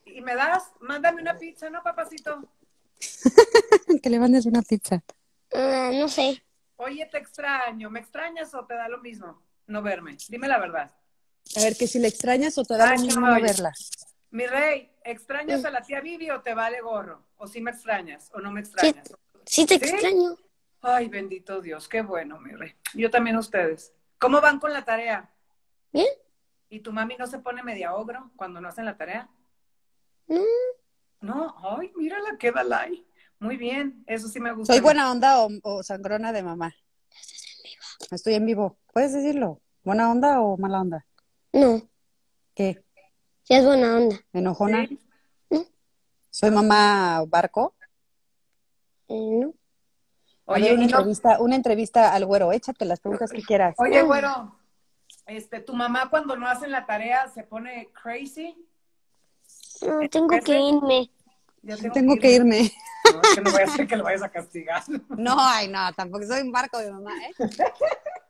¿Y me das? Mándame una pizza, ¿no, papacito? que le mandes una pizza. Ah, no sé. Oye, te extraño. ¿Me extrañas o te da lo mismo no verme? Dime la verdad. A ver, que si la extrañas o te da la verla. Mi rey, ¿extrañas a la tía Vivi o te vale gorro? ¿O si me extrañas o no me extrañas? Sí, te extraño. Ay, bendito Dios, qué bueno, mi rey. Yo también ustedes. ¿Cómo van con la tarea? Bien. ¿Y tu mami no se pone media ogro cuando no hacen la tarea? No. No, ay, mírala, qué balay. Muy bien, eso sí me gusta. ¿Soy buena onda o, sangrona de mamá? Estoy en vivo. Estoy en vivo. Puedes decirlo. ¿Buena onda o mala onda? No. ¿Qué? Ya es buena onda. ¿Enojona? ¿Soy mamá barco? Eh, no. Oye, una, entrevista, una entrevista al güero, échate las preguntas que quieras. Oye, ah. güero, este, ¿tu mamá cuando no hacen la tarea se pone crazy? No, tengo que irme. Yo tengo, que irme. No, es no voy a hacer que lo vayas a castigar. No, ay, no, tampoco soy un barco de mamá, ¿eh?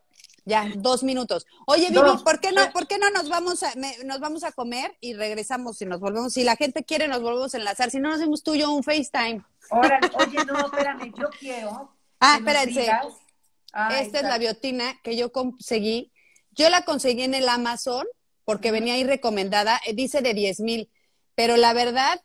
Ya, dos minutos. Oye, Vivo, ¿por qué no, eh. por qué no nos vamos a, nos vamos a comer y regresamos y nos volvemos? Si la gente quiere, nos volvemos a enlazar. Si no, nos hacemos tú y yo un FaceTime. oye, no, espérame, yo quiero. Ah, espérense. Esta es la biotina que yo conseguí. Yo la conseguí en el Amazon porque venía ahí recomendada, eh, dice de 10 mil, pero la verdad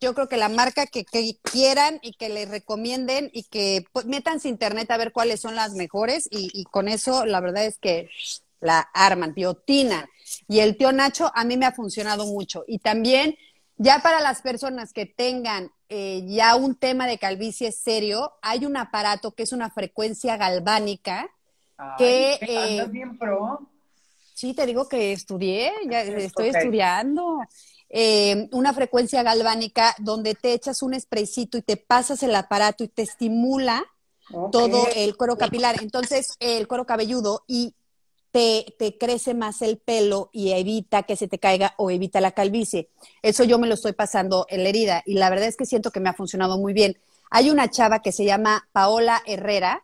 yo creo que la marca que, quieran y que les recomienden y que pues, metan su internet a ver cuáles son las mejores y, con eso la verdad es que la arman, biotina. Y el tío Nacho a mí me ha funcionado mucho. Y también ya para las personas que tengan eh, ya un tema de calvicie serio, hay un aparato que es una frecuencia galvánica que... Eh, bien pro. Sí, te digo que estudié, ya estoy estudiando. Eh, una frecuencia galvánica donde te echas un spraycito y te pasas el aparato y te estimula todo el cuero capilar, entonces el cuero cabelludo y te, crece más el pelo y evita que se te caiga o evita la calvicie. Eso yo me lo estoy pasando en la herida y la verdad es que siento que me ha funcionado muy bien. Hay una chava que se llama Paola Herrera,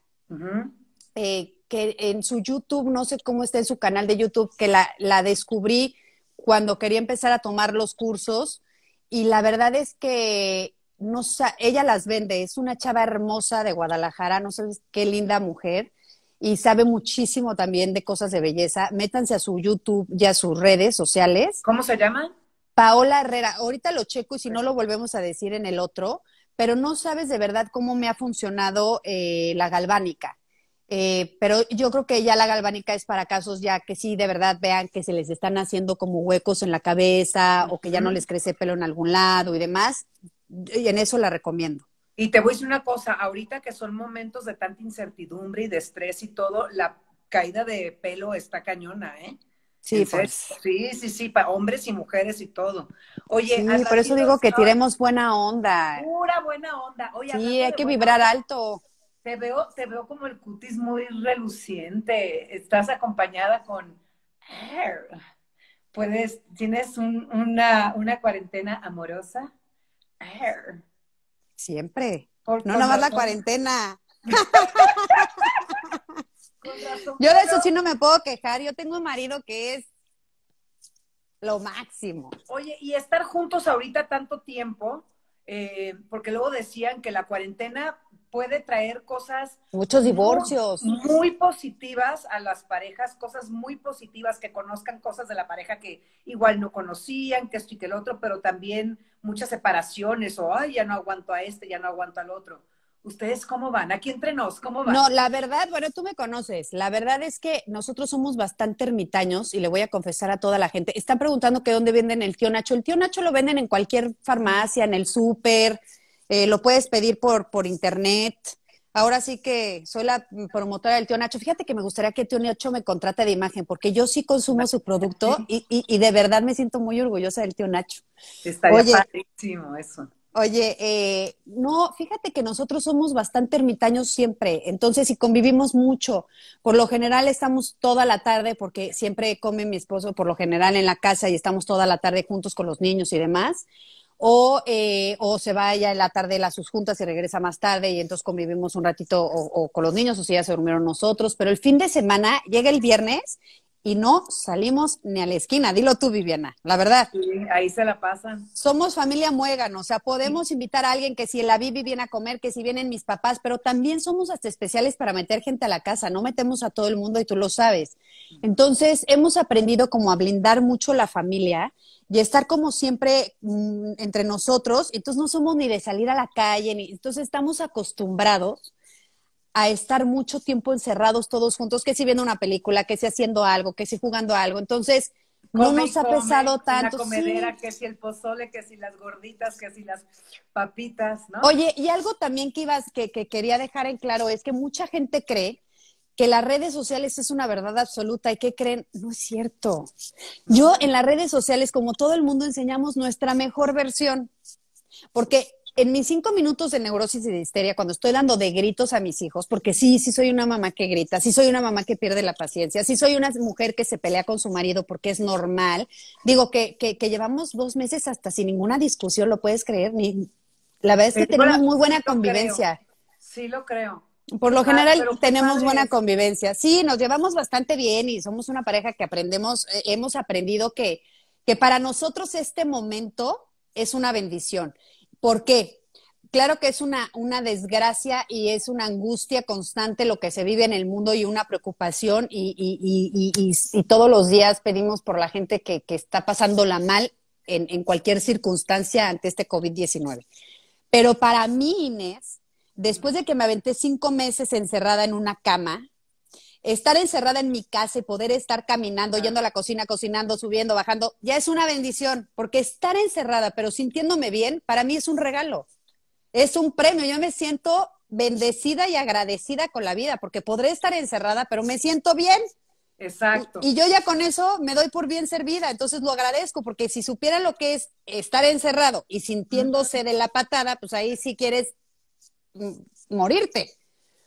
eh, que en su YouTube, no sé cómo está en su canal de YouTube, que la descubrí cuando quería empezar a tomar los cursos y la verdad es que no ella las vende, es una chava hermosa de Guadalajara, no sabes qué linda mujer y sabe muchísimo también de cosas de belleza. Métanse a su YouTube y a sus redes sociales. ¿Cómo se llama? Paola Herrera. Ahorita lo checo y si no lo volvemos a decir en el otro, pero no sabes de verdad cómo me ha funcionado eh, la galvánica. Eh, pero yo creo que ya la galvánica es para casos ya que sí, de verdad vean que se les están haciendo como huecos en la cabeza o que ya no les crece pelo en algún lado y demás. Y en eso la recomiendo. Y te voy a decir una cosa, ahorita que son momentos de tanta incertidumbre y de estrés y todo, la caída de pelo está cañona, ¿eh? Sí, pues. sí, sí, sí, para hombres y mujeres y todo. Oye, sí, por eso digo que tiremos buena onda. Pura buena onda. Oye, sí, hay que vibrar alto. Te veo, te veo como el cutis muy reluciente. Estás acompañada con Puedes, tienes una, cuarentena amorosa. Siempre. no no, más la cuarentena. yo de eso sí no me puedo quejar. Yo tengo un marido que es lo máximo. Oye, y estar juntos ahorita tanto tiempo, eh, porque luego decían que la cuarentena puede traer cosas... Muchos divorcios. Muy, positivas a las parejas, cosas muy positivas, que conozcan cosas de la pareja que igual no conocían, que esto y que el otro, pero también muchas separaciones o, ay, ya no aguanto a este, ya no aguanto al otro. ¿Ustedes cómo van? Aquí entre nos, ¿cómo van? No, la verdad, bueno, tú me conoces. La verdad es que nosotros somos bastante ermitaños y le voy a confesar a toda la gente. Están preguntando qué dónde venden el tío Nacho. El tío Nacho lo venden en cualquier farmacia, en el súper, eh, lo puedes pedir por, por internet. Ahora sí que soy la promotora del tío Nacho. Fíjate que me gustaría que tío Nacho me contrate de imagen, porque yo sí consumo su producto y, y, de verdad me siento muy orgullosa del tío Nacho. Estaría Oye, eso. Oye, eh, no, fíjate que nosotros somos bastante ermitaños siempre, entonces si convivimos mucho, por lo general estamos toda la tarde, porque siempre come mi esposo por lo general en la casa y estamos toda la tarde juntos con los niños y demás o, eh, o se va en la tarde a sus juntas y regresa más tarde y entonces convivimos un ratito o, o, con los niños o si ya se durmieron nosotros, pero el fin de semana llega el viernes y no salimos ni a la esquina. Dilo tú, Viviana, la verdad. Sí, ahí se la pasan. Somos familia muegan, o sea, podemos invitar a alguien que si la Vivi viene a comer, que si vienen mis papás, pero también somos hasta especiales para meter gente a la casa, no metemos a todo el mundo y tú lo sabes. Entonces, hemos aprendido como a blindar mucho la familia y estar como siempre mm, entre nosotros, entonces no somos ni de salir a la calle, ni entonces estamos acostumbrados a estar mucho tiempo encerrados todos juntos, que si viendo una película, que si haciendo algo, que si jugando algo. Entonces, no nos ha pesado tanto. comedera, que si el pozole, que si las gorditas, que si las papitas, ¿no? Oye, y algo también que ibas, que, que quería dejar en claro es que mucha gente cree que las redes sociales es una verdad absoluta y que creen, no es cierto. Yo en las redes sociales, como todo el mundo, enseñamos nuestra mejor versión, porque en mis cinco minutos de neurosis y de histeria, cuando estoy dando de gritos a mis hijos, porque sí, sí soy una mamá que grita, sí soy una mamá que pierde la paciencia, sí soy una mujer que se pelea con su marido porque es normal, digo que, que, llevamos dos meses hasta sin ninguna discusión, lo puedes creer, ni, la verdad es que tenemos muy buena convivencia. Sí, lo creo. Por lo ah, general tenemos buena convivencia. Sí, nos llevamos bastante bien y somos una pareja que aprendemos, eh, hemos aprendido que, que para nosotros este momento es una bendición ¿Por qué? Claro que es una, desgracia y es una angustia constante lo que se vive en el mundo y una preocupación y, todos los días pedimos por la gente que, que está pasándola mal en, en cualquier circunstancia ante este COVID-19. Pero para mí, Inés, después de que me aventé cinco meses encerrada en una cama, estar encerrada en mi casa y poder estar caminando, yendo a la cocina, cocinando, subiendo, bajando, ya es una bendición, porque estar encerrada pero sintiéndome bien, para mí es un regalo, es un premio, yo me siento bendecida y agradecida con la vida, porque podré estar encerrada, pero me siento bien. Exacto. Y, yo ya con eso me doy por bien servida, entonces lo agradezco, porque si supiera lo que es estar encerrado y sintiéndose de la patada, pues ahí sí quieres mm, morirte.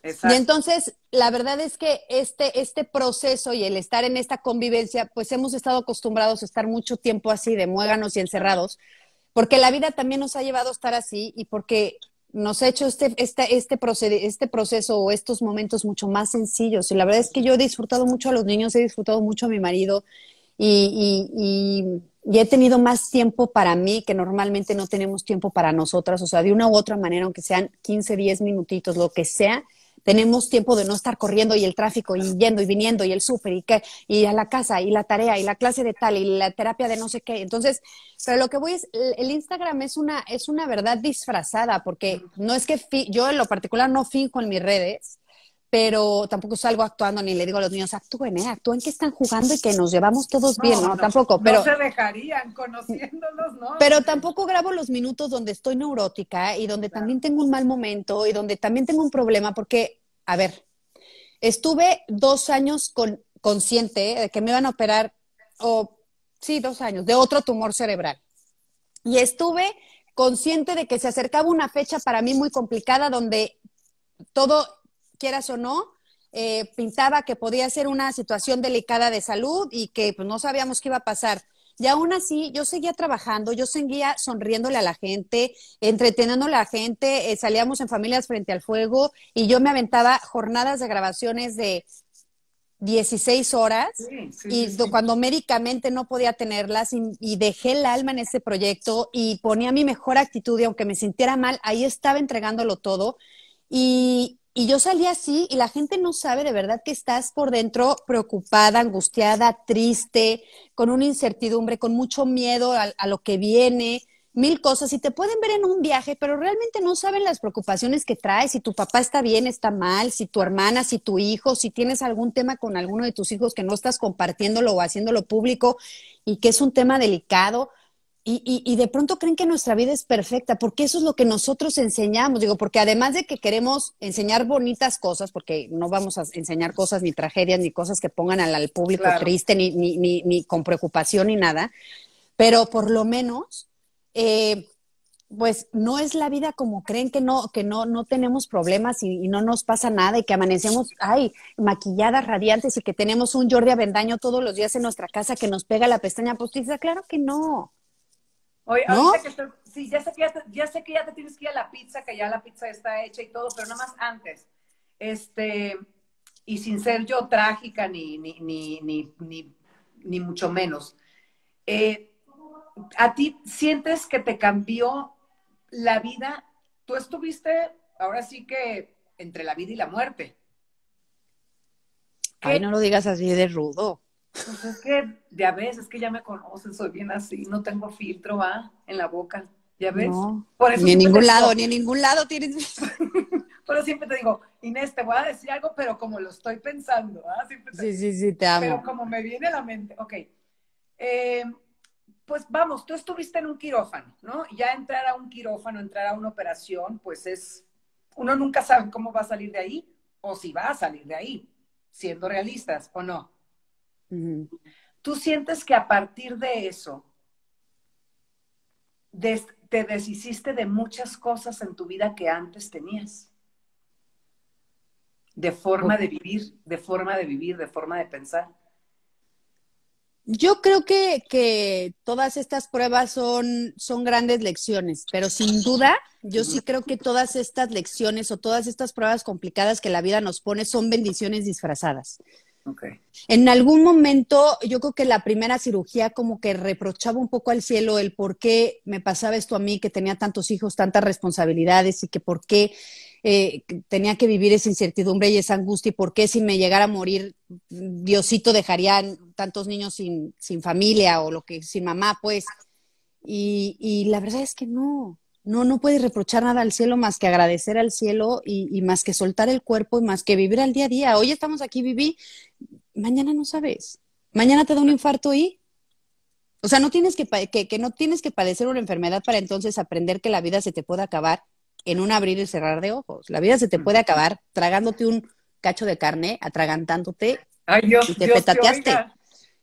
Y entonces, la verdad es que este, este proceso y el estar en esta convivencia, pues hemos estado acostumbrados a estar mucho tiempo así, de muéganos y encerrados, porque la vida también nos ha llevado a estar así y porque nos ha hecho este, este, este, procede, este proceso o estos momentos mucho más sencillos. Y la verdad es que yo he disfrutado mucho a los niños, he disfrutado mucho a mi marido y, y he tenido más tiempo para mí que normalmente no tenemos tiempo para nosotras. O sea, de una u otra manera, aunque sean 15, 10 minutitos, lo que sea, tenemos tiempo de no estar corriendo y el tráfico y yendo y viniendo y el súper y, que, y a la casa y la tarea y la clase de tal y la terapia de no sé qué. Entonces, pero lo que voy es, el Instagram es una, es una verdad disfrazada porque no es que yo en lo particular no finco en mis redes pero tampoco salgo actuando ni le digo a los niños, actúen, ¿eh? actúen que están jugando y que nos llevamos todos bien, no, tampoco, pero... No se dejarían conociéndolos, ¿no? Pero tampoco grabo los minutos donde estoy neurótica y donde también tengo un mal momento y donde también tengo un problema, porque, a ver, estuve dos años con, consciente de que me iban a operar, o sí, dos años, de otro tumor cerebral. Y estuve consciente de que se acercaba una fecha para mí muy complicada donde todo quieras o no, eh, pintaba que podía ser una situación delicada de salud y que pues, no sabíamos qué iba a pasar. Y aún así, yo seguía trabajando, yo seguía sonriéndole a la gente, entreteniendo a la gente, eh, salíamos en familias frente al fuego y yo me aventaba jornadas de grabaciones de 16 horas y cuando médicamente no podía tenerlas y, y, dejé el alma en ese proyecto y ponía mi mejor actitud y aunque me sintiera mal, ahí estaba entregándolo todo. Y, y yo salí así y la gente no sabe de verdad que estás por dentro preocupada, angustiada, triste, con una incertidumbre, con mucho miedo a, lo que viene, mil cosas. Y te pueden ver en un viaje, pero realmente no saben las preocupaciones que traes, si tu papá está bien, está mal, si tu hermana, si tu hijo, si tienes algún tema con alguno de tus hijos que no estás compartiéndolo o haciéndolo público y que es un tema delicado. Y, y, de pronto creen que nuestra vida es perfecta, porque eso es lo que nosotros enseñamos. Digo, porque además de que queremos enseñar bonitas cosas, porque no vamos a enseñar cosas ni tragedias, ni cosas que pongan al, público triste, ni, ni, ni, ni, con preocupación, ni nada, pero por lo menos, eh, pues no es la vida como creen que no, que no, no tenemos problemas y, y, no nos pasa nada y que amanecemos, ay, maquilladas, radiantes y que tenemos un Jordi Avendaño todos los días en nuestra casa que nos pega la pestaña postiza. Claro que no. Oye, ya sé que ya, te, sé que ya te tienes que ir a la pizza, que ya la pizza está hecha y todo, pero nada más antes. Este, y sin ser yo trágica ni, ni, ni, ni, mucho menos. Eh, ¿A ti sientes que te cambió la vida? Tú estuviste ahora sí que entre la vida y la muerte. Ay, no lo digas así de rudo. Pues es que, ya ves, es que ya me conocen, soy bien así, no tengo filtro, va, en la boca, ya ves. ni en ningún lado, ni en ningún lado tienes. pero siempre te digo, Inés, te voy a decir algo, pero como lo estoy pensando, ¿ah? Siempre Sí, sí, sí, te amo. Pero como me viene a la mente, ok. Eh, pues vamos, tú estuviste en un quirófano, ¿no? Ya entrar a un quirófano, entrar a una operación, pues es, uno nunca sabe cómo va a salir de ahí o si va a salir de ahí, siendo realistas o no. Tú sientes que a partir de eso te deshiciste de muchas cosas en tu vida que antes tenías. De forma de vivir, de forma de vivir, de forma de pensar. Yo creo que, que todas estas pruebas son, son grandes lecciones, pero sin duda, yo sí creo que todas estas lecciones o todas estas pruebas complicadas que la vida nos pone son bendiciones disfrazadas. En algún momento, yo creo que la primera cirugía como que reprochaba un poco al cielo el por qué me pasaba esto a mí, que tenía tantos hijos, tantas responsabilidades y que por qué eh, tenía que vivir esa incertidumbre y esa angustia y por qué si me llegara a morir, Diosito dejaría tantos niños sin, sin familia o lo que, sin mamá, pues. y la verdad es que no, no, no puedes reprochar nada al cielo más que agradecer al cielo y, más que soltar el cuerpo y más que vivir al día a día. Hoy estamos aquí, viví, mañana no sabes. Mañana te da un infarto y... O sea, no tienes que, que, no tienes que padecer una enfermedad para entonces aprender que la vida se te puede acabar en un abrir y cerrar de ojos. La vida se te puede acabar tragándote un cacho de carne, atragantándote y te petateaste.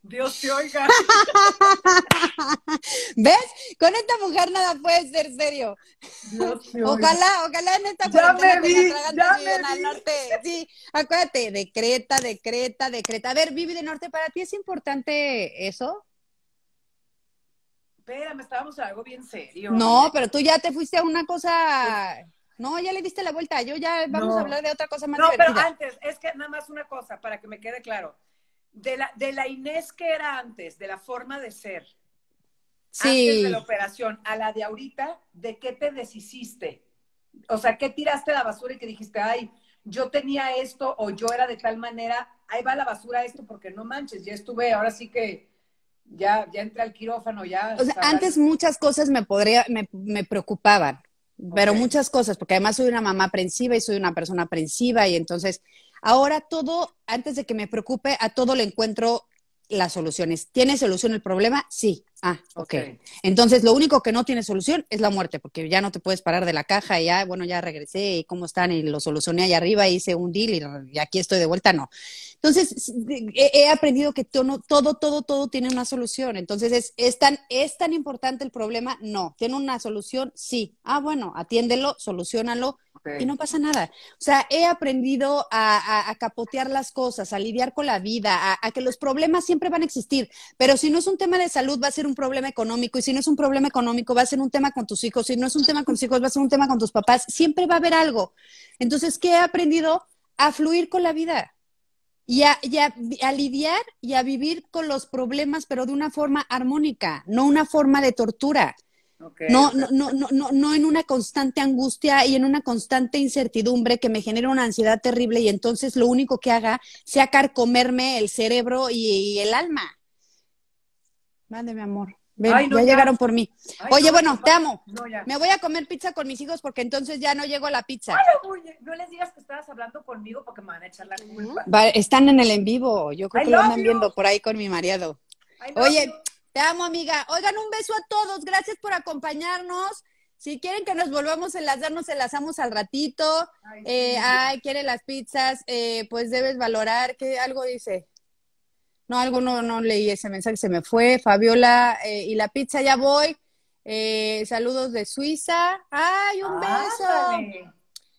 Dios te oiga. ¿Ves? Con esta mujer nada puede ser serio. Dios te ojalá, oiga. ojalá en esta ya me vi, ya me Al norte. Sí, acuérdate, decreta, decreta, decreta. A ver, Vivi de Norte, ¿para ti es importante eso? Espérame, estábamos algo bien serio. No, pero tú ya te fuiste a una cosa... No, ya le diste la vuelta. Yo ya vamos a hablar de otra cosa más No, pero antes, es que nada más una cosa, para que me quede claro de la, Inés que era antes, de la forma de ser. Antes de la operación, a la de ahorita, ¿de qué te deshiciste? O sea, ¿qué tiraste a la basura y que dijiste, ay, yo tenía esto o yo era de tal manera, ahí va la basura esto porque no manches, ya estuve, ahora sí que ya, ya entré al quirófano, ya. antes muchas cosas me podría, me, preocupaban, pero muchas cosas, porque además soy una mamá aprensiva y soy una persona aprensiva y entonces Ahora todo, antes de que me preocupe, a todo le encuentro las soluciones. ¿Tiene solución el problema? Sí. Ah, okay. ok. Entonces, lo único que no tiene solución es la muerte, porque ya no te puedes parar de la caja y ya, bueno, ya regresé y cómo están y lo solucioné allá arriba, hice un deal y, aquí estoy de vuelta, no. Entonces, he, aprendido que todo, todo, todo, tiene una solución. Entonces, ¿es, tan, importante el problema? No. ¿Tiene una solución? Sí. Ah, bueno, atiéndelo, solucionalo y no pasa nada. O sea, he aprendido a, capotear las cosas, a lidiar con la vida, a, a que los problemas siempre van a existir, pero si no es un tema de salud, va a ser un problema económico y si no es un problema económico va a ser un tema con tus hijos, si no es un tema con tus hijos va a ser un tema con tus papás, siempre va a haber algo. Entonces, ¿qué he aprendido? A fluir con la vida y, a, lidiar y a vivir con los problemas, pero de una forma armónica, no una forma de tortura. No, no, no, no, no, en una constante angustia y en una constante incertidumbre que me genera una ansiedad terrible y entonces lo único que haga sea comerme el cerebro y el alma. Mande mi amor. ya, llegaron por mí. Oye, bueno, te amo. Me voy a comer pizza con mis hijos porque entonces ya no llego a la pizza. no, les digas que estabas hablando conmigo porque me van a echar la culpa. están en el en vivo. Yo creo que lo andan viendo por ahí con mi mareado. Oye, te amo, amiga. Oigan, un beso a todos. Gracias por acompañarnos. Si quieren que nos volvamos a enlazar, nos enlazamos al ratito. Ay, eh, quiere las pizzas. Eh, pues debes valorar que algo dice. No, algo no, no leí ese mensaje, se me fue. Fabiola eh, y la pizza, ya voy. Eh, saludos de Suiza. ¡Ay, un beso!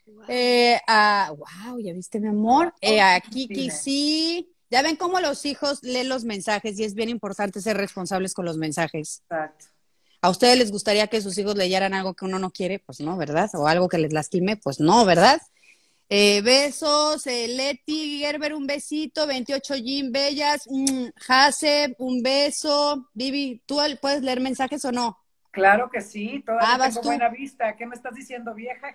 Wow. Eh, a, wow, ya viste, mi amor. Eh, oh, a Kiki, sí. Ya ven cómo los hijos leen los mensajes y es bien importante ser responsables con los mensajes. Exacto. ¿A ustedes les gustaría que sus hijos leyeran algo que uno no quiere? Pues no, ¿verdad? O algo que les lastime, pues no, ¿verdad? Eh, besos, eh, Leti Gerber, un besito, 28 Jim Bellas, mm, un beso. Vivi, ¿tú puedes leer mensajes o no? Claro que sí, todavía ah, tengo buena vista. ¿Qué me estás diciendo, vieja,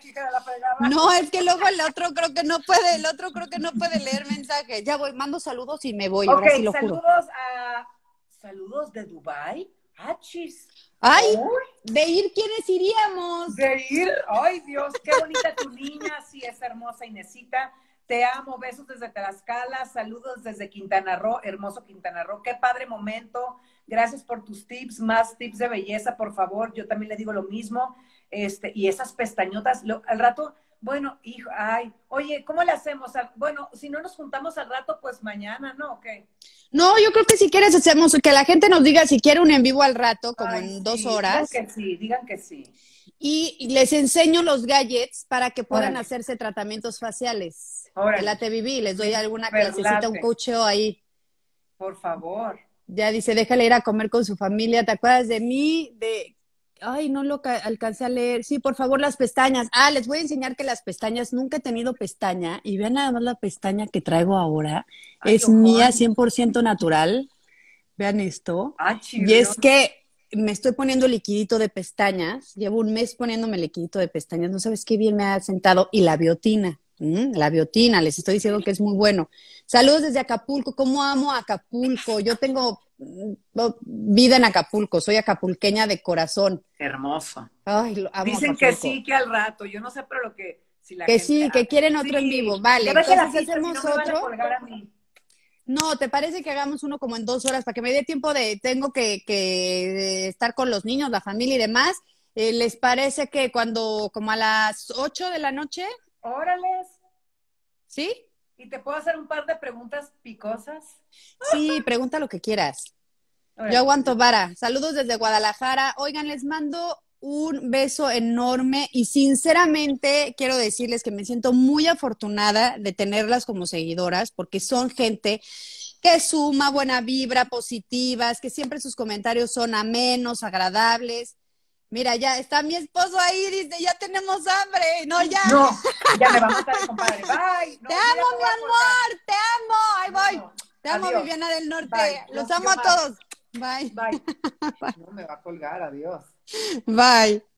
la No, es que luego el otro creo que no puede, el otro creo que no puede leer mensajes. Ya voy, mando saludos y me voy, okay, saludos a... Saludos de Dubai. Achis. Ah, Ay, de ir, ¿quiénes iríamos? De ir, ay Dios, qué bonita tu niña, sí, es hermosa Inesita. Te amo, besos desde Tlaxcala, saludos desde Quintana Roo, hermoso Quintana Roo, qué padre momento. Gracias por tus tips, más tips de belleza, por favor. Yo también le digo lo mismo. Este, y esas pestañotas, al rato bueno, hijo, ay, oye, ¿cómo le hacemos? Bueno, si no nos juntamos al rato, pues mañana, ¿no? No, yo creo que si quieres hacemos, que la gente nos diga si quiere un en vivo al rato, como en dos horas. Digan que sí, digan que sí. Y les enseño los gadgets para que puedan hacerse tratamientos faciales. Ahora. La viví, les doy alguna que necesita un cocheo ahí. Por favor. Ya dice, déjale ir a comer con su familia. ¿Te acuerdas de mí? De ay, no lo alcancé a leer. Sí, por favor, las pestañas. Ah, les voy a enseñar que las pestañas, nunca he tenido pestaña y vean nada más la pestaña que traigo ahora. es mía 100% natural. Vean esto. Ah, y es que me estoy poniendo liquidito de pestañas. Llevo un mes poniéndome liquidito de pestañas. No sabes qué bien me ha sentado. Y la biotina. Mm, la biotina, les estoy diciendo que es muy bueno. Saludos desde Acapulco. ¿Cómo amo Acapulco? Yo tengo Mm, oh, vida en Acapulco, soy acapulqueña de corazón. Hermoso. Dicen que sí, que al rato, yo no sé, pero lo que... Si la que sí, que quieren otro en vivo, vale. Entonces, hacemos no otro. No, ¿te parece que hagamos uno como en dos horas para que me dé tiempo de, tengo que, estar con los niños, la familia y demás? Eh, ¿Les parece que cuando, como a las 8 de la noche? Órales. ¿Sí? ¿Y te puedo hacer un par de preguntas picosas? Sí, pregunta lo que quieras. Yo aguanto vara. Saludos desde Guadalajara. Oigan, les mando un beso enorme y sinceramente quiero decirles que me siento muy afortunada de tenerlas como seguidoras porque son gente que suma buena vibra, positivas, que siempre sus comentarios son amenos, agradables Mira, ya está mi esposo ahí, dice, ya tenemos hambre. No, ya. No, ya me va a matar compadre. Bye. te amo, mi amor, te amo. Ahí voy. Te amo, Viviana del Norte. Los, amo a todos. Bye. Bye. No me va a colgar, adiós. Bye.